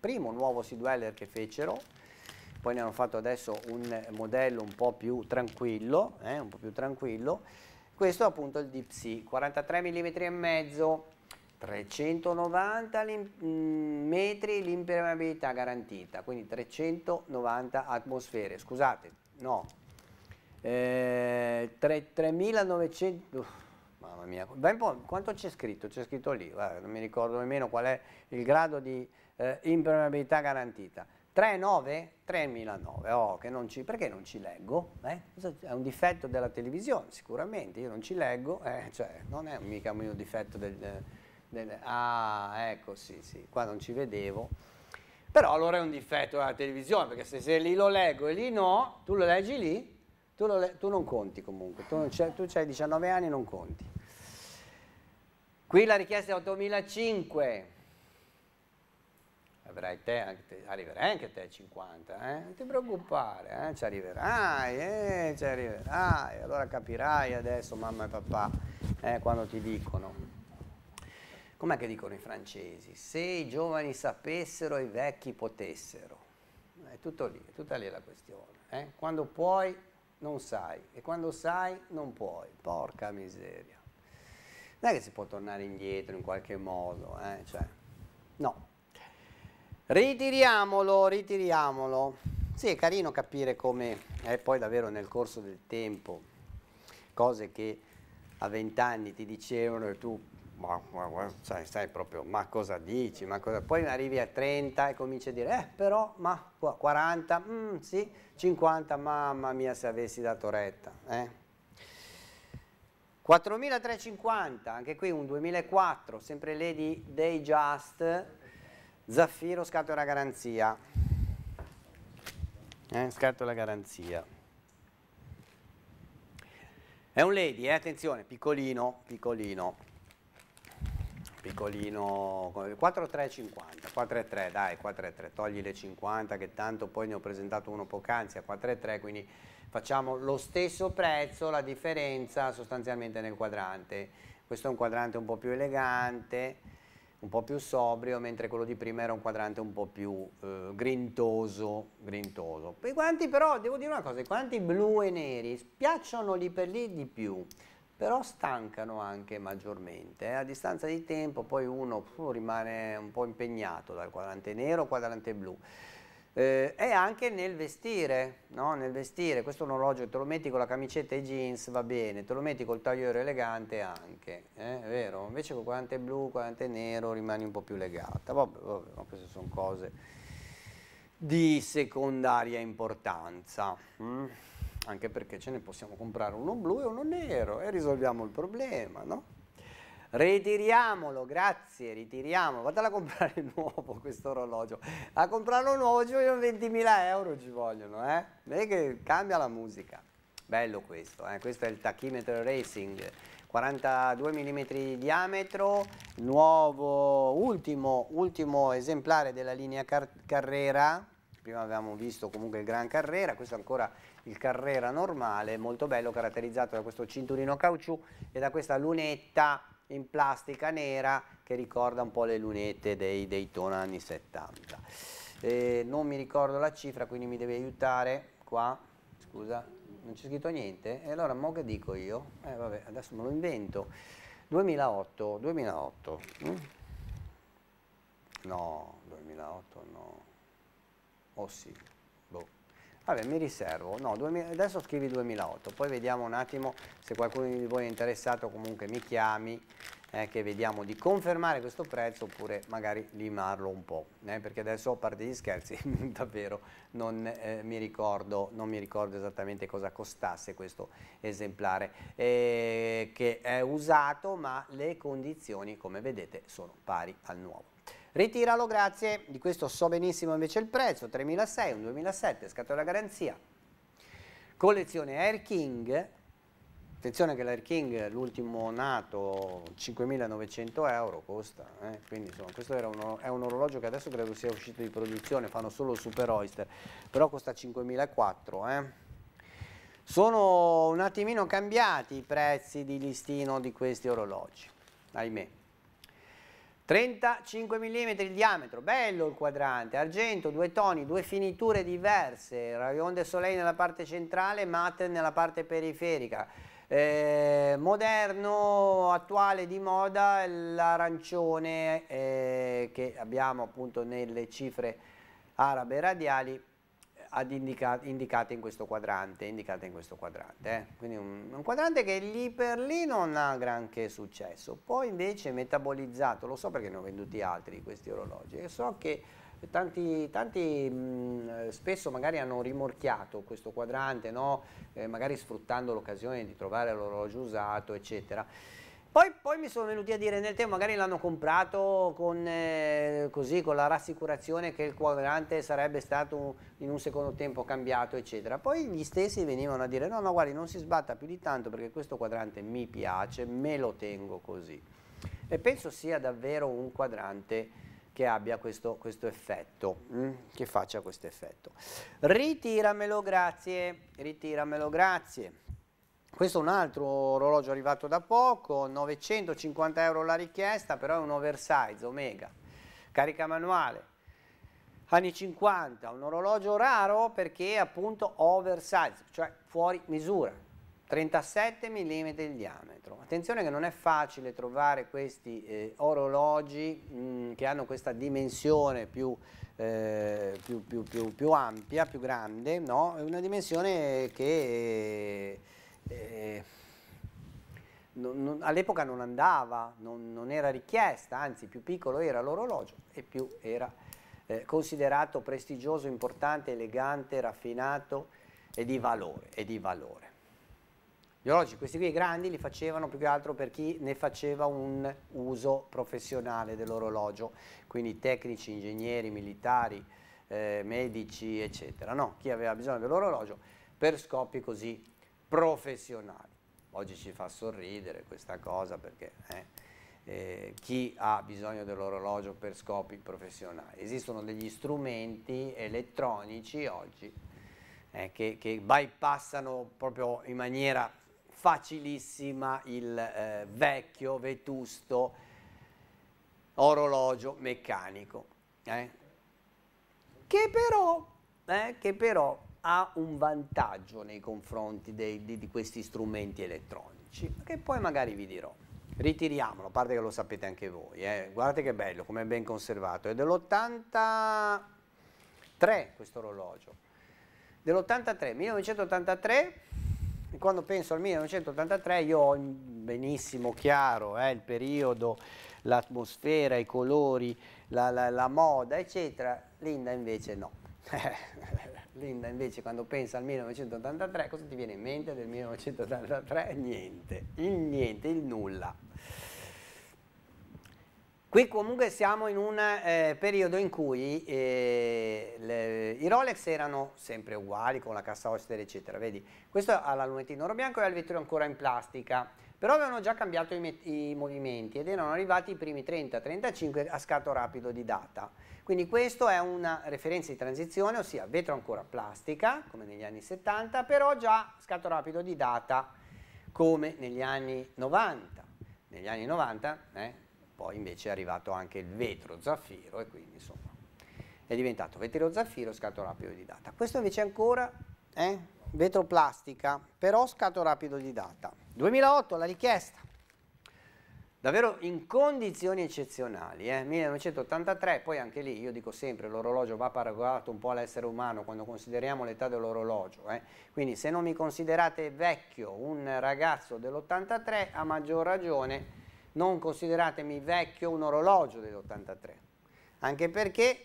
primo nuovo Sea Dweller che fecero, poi ne hanno fatto adesso un modello un po' più tranquillo, eh, un po' più tranquillo, questo è appunto il Deep Sea, 43 mm e mezzo, 390 mm, metri l'impermeabilità garantita, quindi 390 atmosfere, scusate, no, eh, 3900... Mamma mia, quanto c'è scritto? C'è scritto lì, guarda, non mi ricordo nemmeno qual è il grado di eh, impermeabilità garantita. 3,9? 3,9, oh, che non ci, perché non ci leggo? Eh? È un difetto della televisione, sicuramente, io non ci leggo, eh, cioè, non è mica un mio difetto del, del, Ah, ecco, sì, sì, qua non ci vedevo. Però allora è un difetto della televisione, perché se, se lì lo leggo e lì no, tu lo leggi lì, tu, lo, tu non conti comunque, tu, non tu hai 19 anni e non conti. Qui la richiesta è 8005. Avrai te, anche te, arriverai anche a te a 50, eh? non ti preoccupare, eh? ci arriverai, eh? ci arriverai, allora capirai adesso mamma e papà eh, quando ti dicono. Com'è che dicono i francesi? Se i giovani sapessero, i vecchi potessero. È tutto lì, è tutta lì la questione. Eh? Quando puoi, non sai, e quando sai, non puoi. Porca miseria non è che si può tornare indietro in qualche modo, eh? cioè, no. Ritiriamolo, ritiriamolo. Sì, è carino capire come è eh, poi davvero nel corso del tempo cose che a vent'anni ti dicevano e tu ma, ma, ma sai, sai, proprio ma cosa dici, ma cosa... poi arrivi a 30 e cominci a dire eh però ma 40, mm, sì, 50, mamma mia se avessi dato retta. Eh? 4350, anche qui un 2004, sempre Lady Day Just, zaffiro, scatola garanzia. Eh, scatola garanzia. È un Lady, eh, attenzione, piccolino, piccolino piccolino, 4,350, 4,3 dai, 4,3, togli le 50 che tanto poi ne ho presentato uno poc'anzi a 4,3, quindi facciamo lo stesso prezzo, la differenza sostanzialmente nel quadrante. Questo è un quadrante un po' più elegante, un po' più sobrio, mentre quello di prima era un quadrante un po' più eh, grintoso, grintoso. I guanti però, devo dire una cosa, i guanti blu e neri piacciono lì per lì di più però stancano anche maggiormente. Eh. A distanza di tempo poi uno rimane un po' impegnato dal quadrante nero al quadrante blu. Eh, e anche nel vestire, no? nel vestire, questo è un orologio, te lo metti con la camicetta e i jeans va bene, te lo metti col tagliore elegante anche, eh? è vero? Invece con quadrante blu, quadrante nero rimani un po' più legata, vabbè, vabbè ma queste sono cose di secondaria importanza. Mm? anche perché ce ne possiamo comprare uno blu e uno nero e risolviamo il problema, no? Ritiriamolo, grazie, ritiriamolo, vatela a comprare nuovo questo orologio. A comprarlo nuovo ci vogliono 20.000 euro ci vogliono, eh? Vedi che cambia la musica. Bello questo, eh? questo è il tachimetro racing, 42 mm di diametro, nuovo, ultimo, ultimo esemplare della linea car Carrera, prima avevamo visto comunque il Gran Carrera, questo ancora il Carrera normale, molto bello, caratterizzato da questo cinturino caucciù e da questa lunetta in plastica nera che ricorda un po' le lunette dei Daytona anni 70. E non mi ricordo la cifra, quindi mi devi aiutare qua, scusa, non c'è scritto niente? E allora mo che dico io? Eh vabbè, adesso me lo invento. 2008, 2008. Mm? No, 2008 no. Oh sì, Vabbè, mi riservo, no, 2000, adesso scrivi 2008, poi vediamo un attimo se qualcuno di voi è interessato, comunque mi chiami, eh, che vediamo di confermare questo prezzo oppure magari limarlo un po', eh, perché adesso a parte gli scherzi davvero non, eh, mi ricordo, non, mi ricordo, esattamente cosa costasse questo esemplare eh, che è usato ma le condizioni come vedete sono pari al nuovo ritiralo grazie, di questo so benissimo invece il prezzo, 3.600, un 2007, scatola garanzia. Collezione Air King, attenzione che l'Air King l'ultimo nato 5.900 euro costa, eh? quindi insomma questo uno, è un orologio che adesso credo sia uscito di produzione, fanno solo il Super Oyster, però costa 5.400 eh? Sono un attimino cambiati i prezzi di listino di questi orologi, ahimè. 35 mm il diametro, bello il quadrante, argento, due toni, due finiture diverse, rayon de soleil nella parte centrale, matte nella parte periferica. Eh, moderno, attuale, di moda, l'arancione eh, che abbiamo appunto nelle cifre arabe radiali indica, indicate in questo quadrante, in questo quadrante eh? quindi un, un, quadrante che lì per lì non ha granché successo, poi invece metabolizzato, lo so perché ne ho venduti altri questi orologi, e so che tanti, tanti mh, spesso magari hanno rimorchiato questo quadrante, no? eh, magari sfruttando l'occasione di trovare l'orologio usato, eccetera poi, poi, mi sono venuti a dire nel tempo, magari l'hanno comprato con, eh, così, con, la rassicurazione che il quadrante sarebbe stato in un secondo tempo cambiato, eccetera. Poi gli stessi venivano a dire no, no, guardi, non si sbatta più di tanto perché questo quadrante mi piace, me lo tengo così. E penso sia davvero un quadrante che abbia questo, questo effetto, mh? Mm? che faccia questo effetto. Ritiramelo, grazie, ritiramelo, grazie. Questo è un altro orologio arrivato da poco, 950 euro la richiesta, però è un oversize, Omega, carica manuale, anni 50, un orologio raro perché è appunto oversize, cioè fuori misura, 37 mm il diametro. Attenzione che non è facile trovare questi eh, orologi mh, mm, che hanno questa dimensione più, eh, più, più, più ampia, più grande, no? è una dimensione che... Eh, eh, all'epoca non andava, non, non, era richiesta, anzi più piccolo era l'orologio e più era eh, considerato prestigioso, importante, elegante, raffinato e di valore. E di valore. Gli orologi, questi qui grandi, li facevano più che altro per chi ne faceva un uso professionale dell'orologio, quindi tecnici, ingegneri, militari, eh, medici, eccetera. No, chi aveva bisogno dell'orologio per scopi così professionali. Oggi ci fa sorridere questa cosa perché eh, eh, chi ha bisogno dell'orologio per scopi professionali. Esistono degli strumenti elettronici oggi eh, che, che, bypassano proprio in maniera facilissima il eh, vecchio, vetusto orologio meccanico. Eh. Che però, eh, che però ha un vantaggio nei confronti dei, di, di, questi strumenti elettronici, che poi magari vi dirò. Ritiriamolo, a parte che lo sapete anche voi, eh. guardate che bello, come è ben conservato, è dell'83 questo orologio, dell'83, 1983, e quando penso al 1983 io ho benissimo chiaro eh, il periodo, l'atmosfera, i colori, la, la, la moda, eccetera, Linda invece no. Linda invece quando pensa al 1983 cosa ti viene in mente del 1983? Niente, il niente, il nulla. Qui comunque siamo in un eh, periodo in cui eh, le, i Rolex erano sempre uguali con la cassa ossiter eccetera, vedi? Questo ha la l'allunettino oro bianco e ha il vetro ancora in plastica, però avevano già cambiato i, i movimenti ed erano arrivati i primi 30-35 a scatto rapido di data. Quindi questo è una referenza di transizione, ossia vetro ancora plastica, come negli anni 70, però già scatto rapido di data come negli anni 90. Negli anni 90 eh, poi invece è arrivato anche il vetro zaffiro e quindi insomma è diventato vetro zaffiro scatto rapido di data. Questo invece ancora è eh, vetro plastica, però scatto rapido di data. 2008 la richiesta davvero in condizioni eccezionali. Eh? 1983, poi anche lì io dico sempre l'orologio va paragonato un po' all'essere umano quando consideriamo l'età dell'orologio, eh? quindi se non mi considerate vecchio un ragazzo dell'83 a maggior ragione non consideratemi vecchio un orologio dell'83, anche perché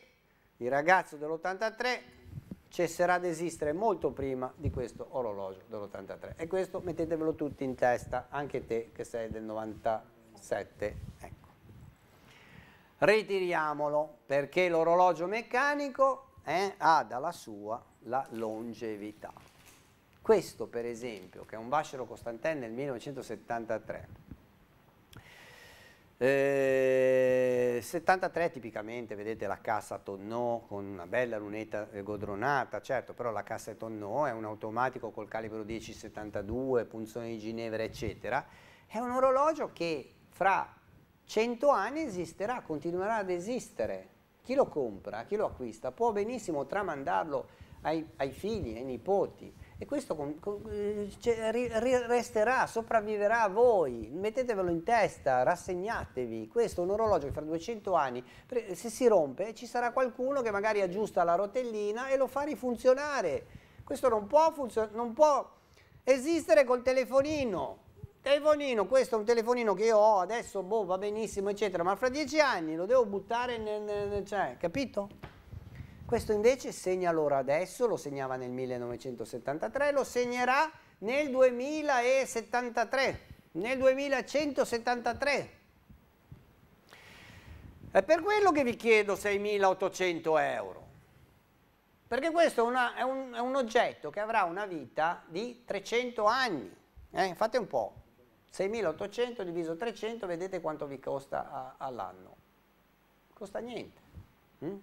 il ragazzo dell'83 cesserà ad esistere molto prima di questo orologio dell'83 e questo mettetevelo tutti in testa, anche te che sei del 93. 7, ecco. Ritiriamolo perché l'orologio meccanico eh, ha dalla sua la longevità. Questo per esempio, che è un Vascero Costantin nel 1973, eh, 73 tipicamente, vedete la cassa tonnò con una bella lunetta eh, godronata, certo, però la cassa tonnò è un automatico col calibro 1072, punzone di Ginevra, eccetera. È un orologio che fra 100 anni esisterà, continuerà ad esistere. Chi lo compra, chi lo acquista, può benissimo tramandarlo ai, ai figli, ai nipoti. E questo con, con, eh, cioè, ri, ri, resterà, sopravviverà a voi. Mettetevelo in testa, rassegnatevi. Questo è un orologio che fra 200 anni, se si rompe, ci sarà qualcuno che magari aggiusta la rotellina e lo fa rifunzionare. Questo non può, non può esistere col telefonino. Telefonino, questo è un telefonino che io ho adesso, boh, va benissimo, eccetera, ma fra dieci anni lo devo buttare nel, nel cioè, capito? Questo invece segna l'ora adesso, lo segnava nel 1973, lo segnerà nel 2073, nel 2173. È per quello che vi chiedo 6.800 euro, perché questo è, una, è, un, è un oggetto che avrà una vita di 300 anni. Eh, fate un po'. 6.800 diviso 300, vedete quanto vi costa all'anno. Costa niente. Mm?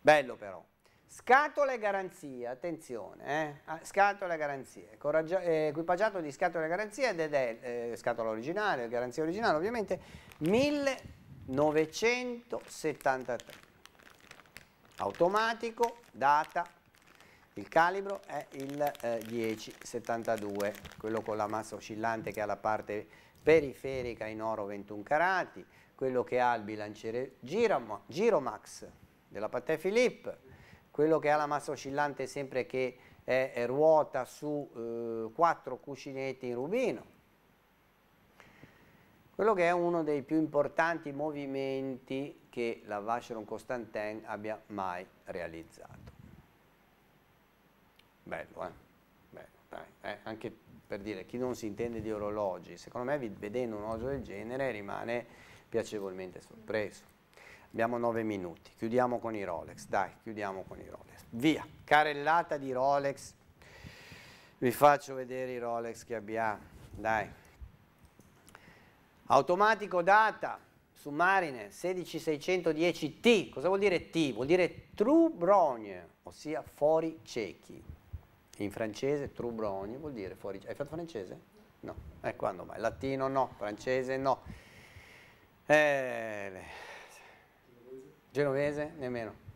Bello però. Scatola e garanzie, attenzione, eh? Ah, scatole e garanzie, eh, equipaggiato di scatola e garanzie ed è eh, scatola originale, garanzia originale ovviamente, 1973, automatico, data il calibro è il eh, 1072, quello con la massa oscillante che ha la parte periferica in oro 21 carati, quello che ha il bilanciere Giramo, Giromax della Patek Philippe, quello che ha la massa oscillante sempre che è, è ruota su eh, cuscinetti in rubino, quello che è uno dei più importanti movimenti che la Vacheron Constantin abbia mai realizzato bello, eh? bello dai, eh? anche per dire chi non si intende di orologi, secondo me vedendo un orologio del genere rimane piacevolmente sorpreso. Abbiamo 9 minuti, chiudiamo con i Rolex, dai, chiudiamo con i Rolex. Via, carellata di Rolex, vi faccio vedere i Rolex che abbiamo, dai. Automatico data, Submarine 16610T, cosa vuol dire T? Vuol dire true brogne, ossia fuori ciechi. In francese trubroni vuol dire fuori. Hai fatto francese? No. E eh, quando mai? Latino no, francese no. Eh, genovese? Nemmeno.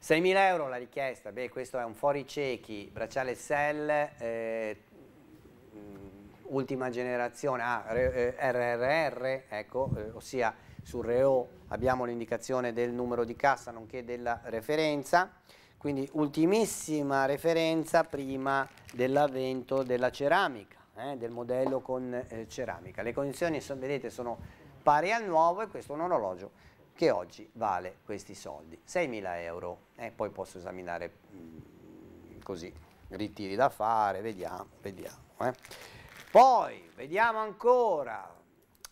6.000 euro la richiesta, beh questo è un fuori ciechi, bracciale SEL, eh, ultima generazione, ah, RRR, eh, ecco, eh, ossia sul REO abbiamo l'indicazione del numero di cassa nonché della referenza quindi ultimissima referenza prima dell'avvento della ceramica, eh, del modello con eh, ceramica. Le condizioni, vedete, sono pari al nuovo e questo è un orologio che oggi vale questi soldi, 6.000 euro. E eh, poi posso esaminare mh, mm, così, ritiri da fare, vediamo, vediamo. Eh. Poi, vediamo ancora,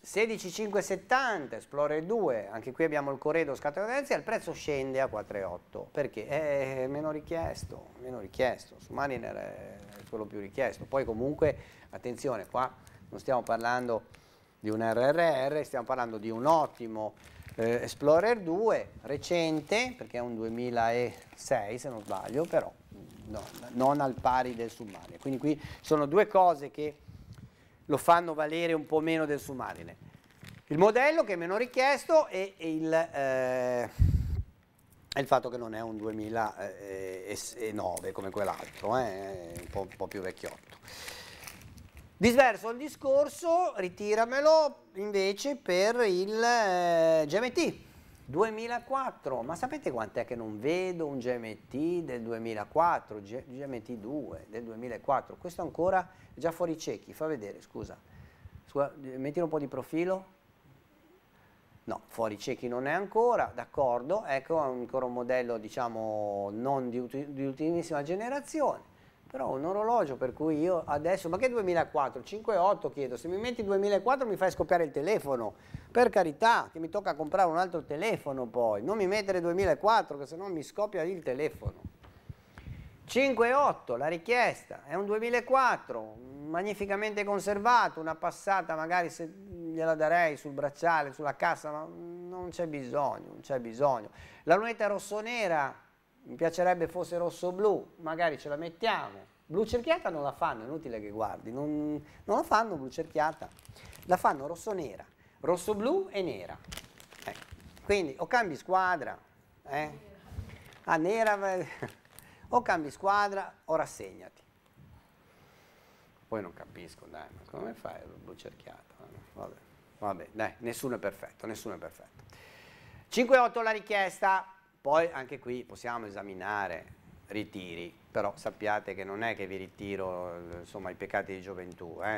16,570 Explorer 2, anche qui abbiamo il Corredo scatola Venezia, il prezzo scende a 4,8 perché è eh, eh, meno richiesto, meno richiesto, su Mariner è quello più richiesto, poi comunque attenzione qua non stiamo parlando di un RRR, stiamo parlando di un ottimo eh, Explorer 2 recente perché è un 2006 se non sbaglio però no, non al pari del Submariner, quindi qui sono due cose che lo fanno valere un po' meno del submarine. Il modello che è meno richiesto è il, eh, è il fatto che non è un 2009 eh, come quell'altro, eh, un, po', un po' più vecchiotto. Disverso il discorso, ritiramelo invece per il eh, GMT. 2004, ma sapete quant'è che non vedo un GMT del 2004, G GMT 2 del 2004, questo ancora è già fuori ciechi, fa vedere, scusa, scusa mettilo un po' di profilo, no, fuori ciechi non è ancora, d'accordo, ecco ancora un modello diciamo non di, di ultimissima generazione, però ho un orologio per cui io adesso, ma che 2004, 5,8 chiedo, se mi metti 2004 mi fai scoppiare il telefono, per carità, che mi tocca comprare un altro telefono poi, non mi mettere 2004 che se no mi scoppia il telefono. 5,8 la richiesta, è un 2004, magnificamente conservato, una passata magari se gliela darei sul bracciale, sulla cassa, ma non c'è bisogno, non c'è bisogno. La lunetta rossonera mi piacerebbe fosse rosso-blu, magari ce la mettiamo. Blu cerchiata non la fanno, è inutile che guardi, non, non la fanno blu cerchiata, la fanno rosso-nera, rosso-blu e nera. Ecco. Quindi o cambi squadra, eh? ah, nera, o cambi squadra o rassegnati. Poi non capisco, dai, ma come fai blu cerchiata? Vabbè, vabbè, dai, nessuno è perfetto, nessuno è perfetto. 5-8 la richiesta. Poi anche qui possiamo esaminare ritiri, però sappiate che non è che vi ritiro insomma, i peccati di gioventù. Eh?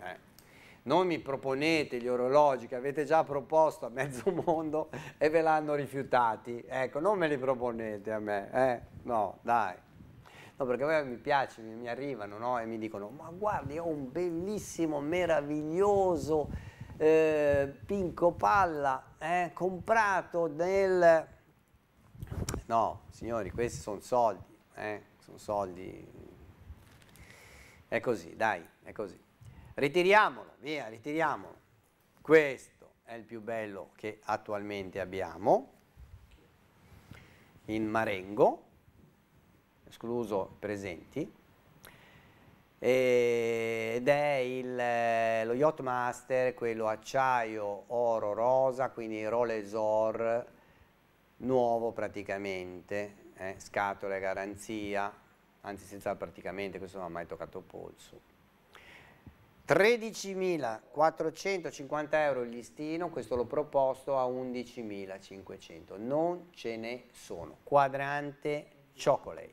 Eh. Non mi proponete gli orologi che avete già proposto a mezzo mondo e ve l'hanno rifiutati. Ecco, non me li proponete a me, eh? no, dai. No, perché a me mi piace, mi, mi arrivano no? e mi dicono, ma guardi, ho un bellissimo, meraviglioso eh, Pinco Palla eh, comprato nel No, signori, questi sono soldi, eh? sono soldi. È così, dai, è così. Ritiriamolo, via, ritiriamolo. Questo è il più bello che attualmente abbiamo in Marengo, escluso presenti, ed è il, eh, lo Master, quello acciaio oro rosa, quindi Rolesor nuovo praticamente, eh, e garanzia, anzi senza praticamente, questo non ha mai toccato polso. 13.450 euro il listino, questo l'ho proposto a 11.500, non ce ne sono. Quadrante chocolate,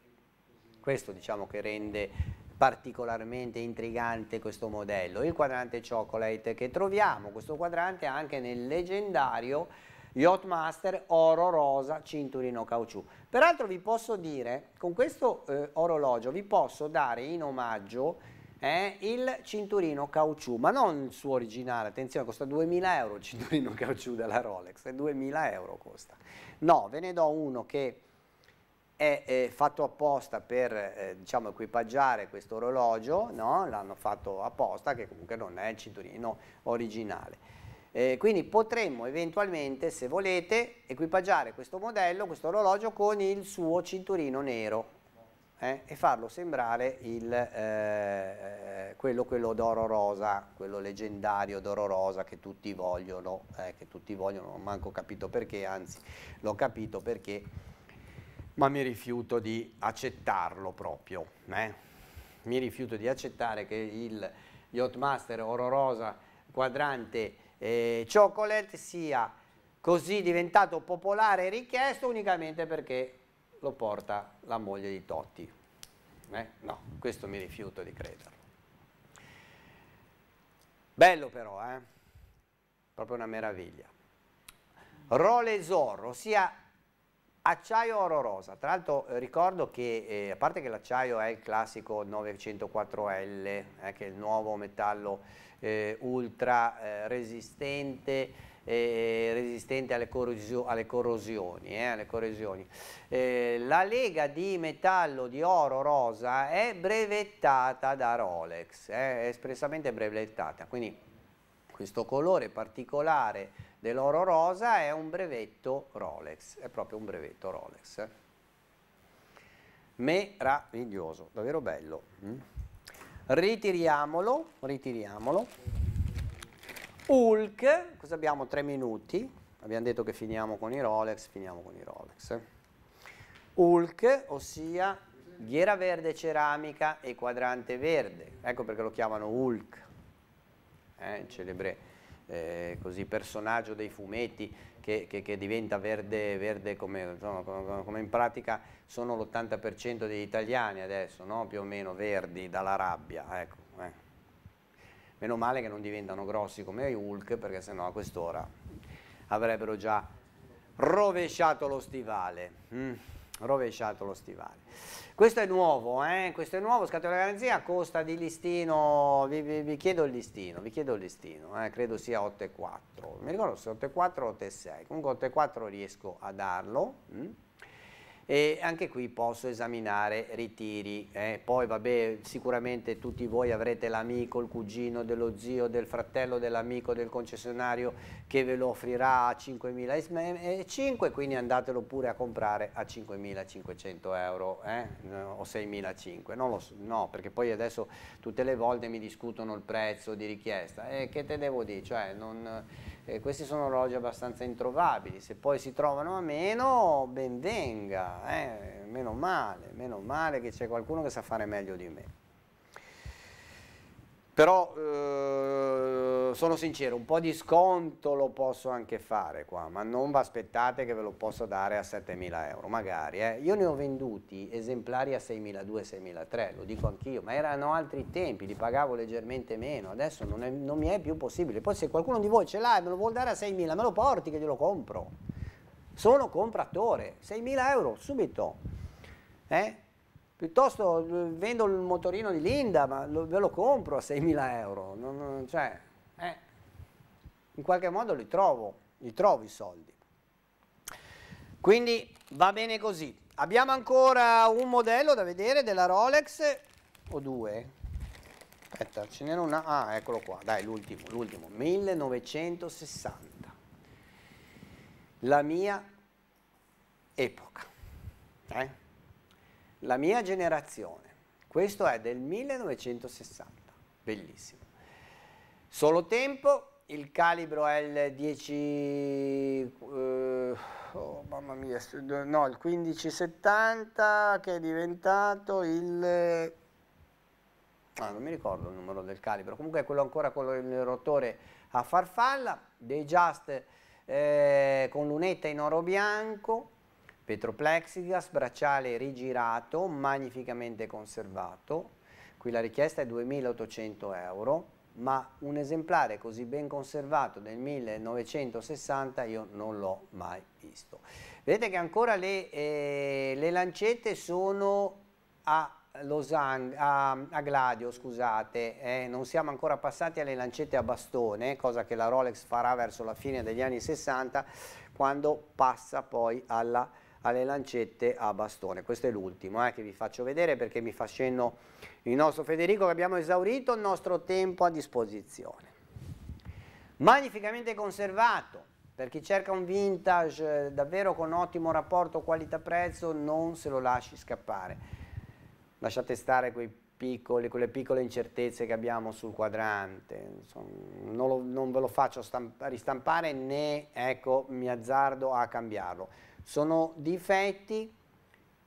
questo diciamo che rende particolarmente intrigante questo modello. Il quadrante chocolate che troviamo, questo quadrante anche nel leggendario Yacht Master oro rosa cinturino caucciù. Peraltro vi posso dire, con questo eh, orologio vi posso dare in omaggio eh, il cinturino caucciù, ma non il suo originale, attenzione costa 2000 euro il cinturino caucciù della Rolex, 2000 euro costa. No, ve ne do uno che è, è fatto apposta per eh, diciamo, equipaggiare questo orologio, no? l'hanno fatto apposta che comunque non è il cinturino originale. Eh, quindi potremmo eventualmente, se volete, equipaggiare questo modello, questo orologio con il suo cinturino nero eh, e farlo sembrare il, eh, eh quello, quello d'oro rosa, quello leggendario d'oro rosa che tutti vogliono, eh, che tutti vogliono, non manco capito perché, anzi l'ho capito perché, ma mi rifiuto di accettarlo proprio. Eh. Mi rifiuto di accettare che il Yachtmaster Oro Rosa quadrante eh, chocolate sia così diventato popolare e richiesto unicamente perché lo porta la moglie di Totti. Eh? No, questo mi rifiuto di crederlo. Bello però, eh? proprio una meraviglia. Role Zorro, ossia Acciaio oro rosa, tra l'altro eh, ricordo che eh, a parte che l'acciaio è il classico 904L, eh, che è il nuovo metallo eh, ultra eh, resistente, eh, resistente alle, corrosio alle corrosioni. Alle corrosioni. la lega di metallo di oro rosa è brevettata da Rolex, è espressamente brevettata, quindi questo colore particolare dell'oro rosa è un brevetto Rolex, è proprio un brevetto Rolex. Meraviglioso, davvero bello. Mm. Ritiriamolo, ritiriamolo. Hulk, cosa abbiamo? Tre minuti. Abbiamo detto che finiamo con i Rolex, finiamo con i Rolex. Hulk, ossia ghiera verde ceramica e quadrante verde. Ecco perché lo chiamano Hulk, eh, celebre eh, così, personaggio dei fumetti che, che, che diventa verde, verde come, insomma, come, in pratica sono l'80% degli italiani adesso, no? più o meno verdi dalla rabbia. Ecco, eh. Meno male che non diventano grossi come i Hulk perché sennò a quest'ora avrebbero già rovesciato lo stivale. Mm rovesciato lo stivale. Questo è nuovo, eh? questo è nuovo, scatola garanzia costa di listino, vi, vi, vi, chiedo il listino, vi chiedo il listino, eh? credo sia 8,4, mi ricordo se 8,4 o 8,6, comunque 8,4 riesco a darlo, mm? e anche qui posso esaminare ritiri, eh. poi vabbè sicuramente tutti voi avrete l'amico, il cugino dello zio, del fratello, dell'amico, del concessionario che ve lo offrirà a 5.005 quindi andatelo pure a comprare a 5.500 euro eh. o 6.500, non lo so, no perché poi adesso tutte le volte mi discutono il prezzo di richiesta e eh, che te devo dire, cioè non eh, questi sono orologi abbastanza introvabili, se poi si trovano a meno, ben venga, eh, meno male, meno male che c'è qualcuno che sa fare meglio di me. Però eh, sono sincero, un po' di sconto lo posso anche fare qua, ma non vi aspettate che ve lo posso dare a 7.000 euro, magari. Eh. Io ne ho venduti esemplari a 6.200-6.300, lo dico anch'io, ma erano altri tempi, li pagavo leggermente meno, adesso non, è, non mi è più possibile. Poi se qualcuno di voi ce l'ha e me lo vuol dare a 6.000, me lo porti che glielo compro. Sono compratore, 6.000 euro, subito. Eh? Piuttosto eh, vendo il motorino di Linda, ma lo, ve lo compro a 6.000 euro. Non, non, cioè, eh, in qualche modo li trovo, li trovo i soldi. Quindi va bene così. Abbiamo ancora un modello da vedere della Rolex, o due. Aspetta, ce n'era una. Ah, eccolo qua, dai, l'ultimo, l'ultimo. 1960. La mia epoca. Eh? La mia generazione, questo è del 1960, bellissimo. Solo tempo, il calibro è il 10 eh, oh mamma mia, no, il 1570 che è diventato il... Ah, non mi ricordo il numero del calibro, comunque è quello ancora con il rotore a farfalla, dei Just eh, con lunetta in oro bianco, Petroplexiglass, bracciale rigirato, magnificamente conservato. Qui la richiesta è 2.800 euro, ma un esemplare così ben conservato del 1960 io non l'ho mai visto. Vedete che ancora le, eh, le lancette sono a Losange, a, a, Gladio, scusate, eh, non siamo ancora passati alle lancette a bastone, cosa che la Rolex farà verso la fine degli anni 60 quando passa poi alla alle lancette a bastone. Questo è l'ultimo eh, che vi faccio vedere perché mi fa scendo il nostro Federico che abbiamo esaurito il nostro tempo a disposizione. Magnificamente conservato, per chi cerca un vintage eh, davvero con ottimo rapporto qualità-prezzo non se lo lasci scappare. Lasciate stare piccoli, quelle piccole incertezze che abbiamo sul quadrante, Insomma, non, lo, non, ve lo faccio ristampare né ecco, mi azzardo a cambiarlo sono difetti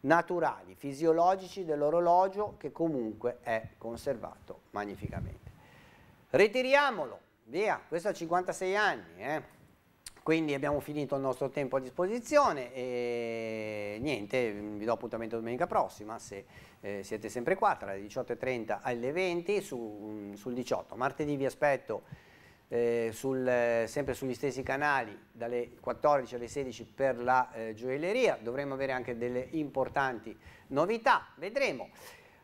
naturali, fisiologici dell'orologio che comunque è conservato magnificamente. Ritiriamolo, via, questo ha 56 anni, eh? quindi abbiamo finito il nostro tempo a disposizione e niente, mm, vi do appuntamento domenica prossima se eh, siete sempre qua tra le 18.30 alle 20 su, mm, sul 18. Martedì vi aspetto eh, sul, eh, sempre sugli stessi canali dalle 14 alle 16 per la eh, gioielleria, dovremo avere anche delle importanti novità, vedremo.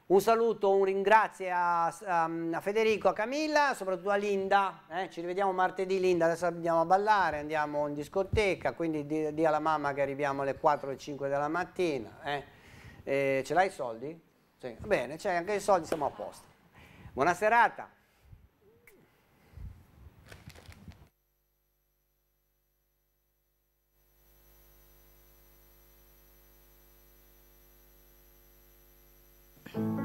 Un saluto, un ringrazio a, a, Federico, a Camilla, soprattutto a Linda, eh? ci rivediamo martedì Linda, adesso andiamo a ballare, andiamo in discoteca, quindi di, di alla mamma che arriviamo alle 4 o 5 della mattina. Eh. Eh, ce l'hai i soldi? Sì. Bene, c'hai anche i soldi, siamo a posto. Buona serata. Bye.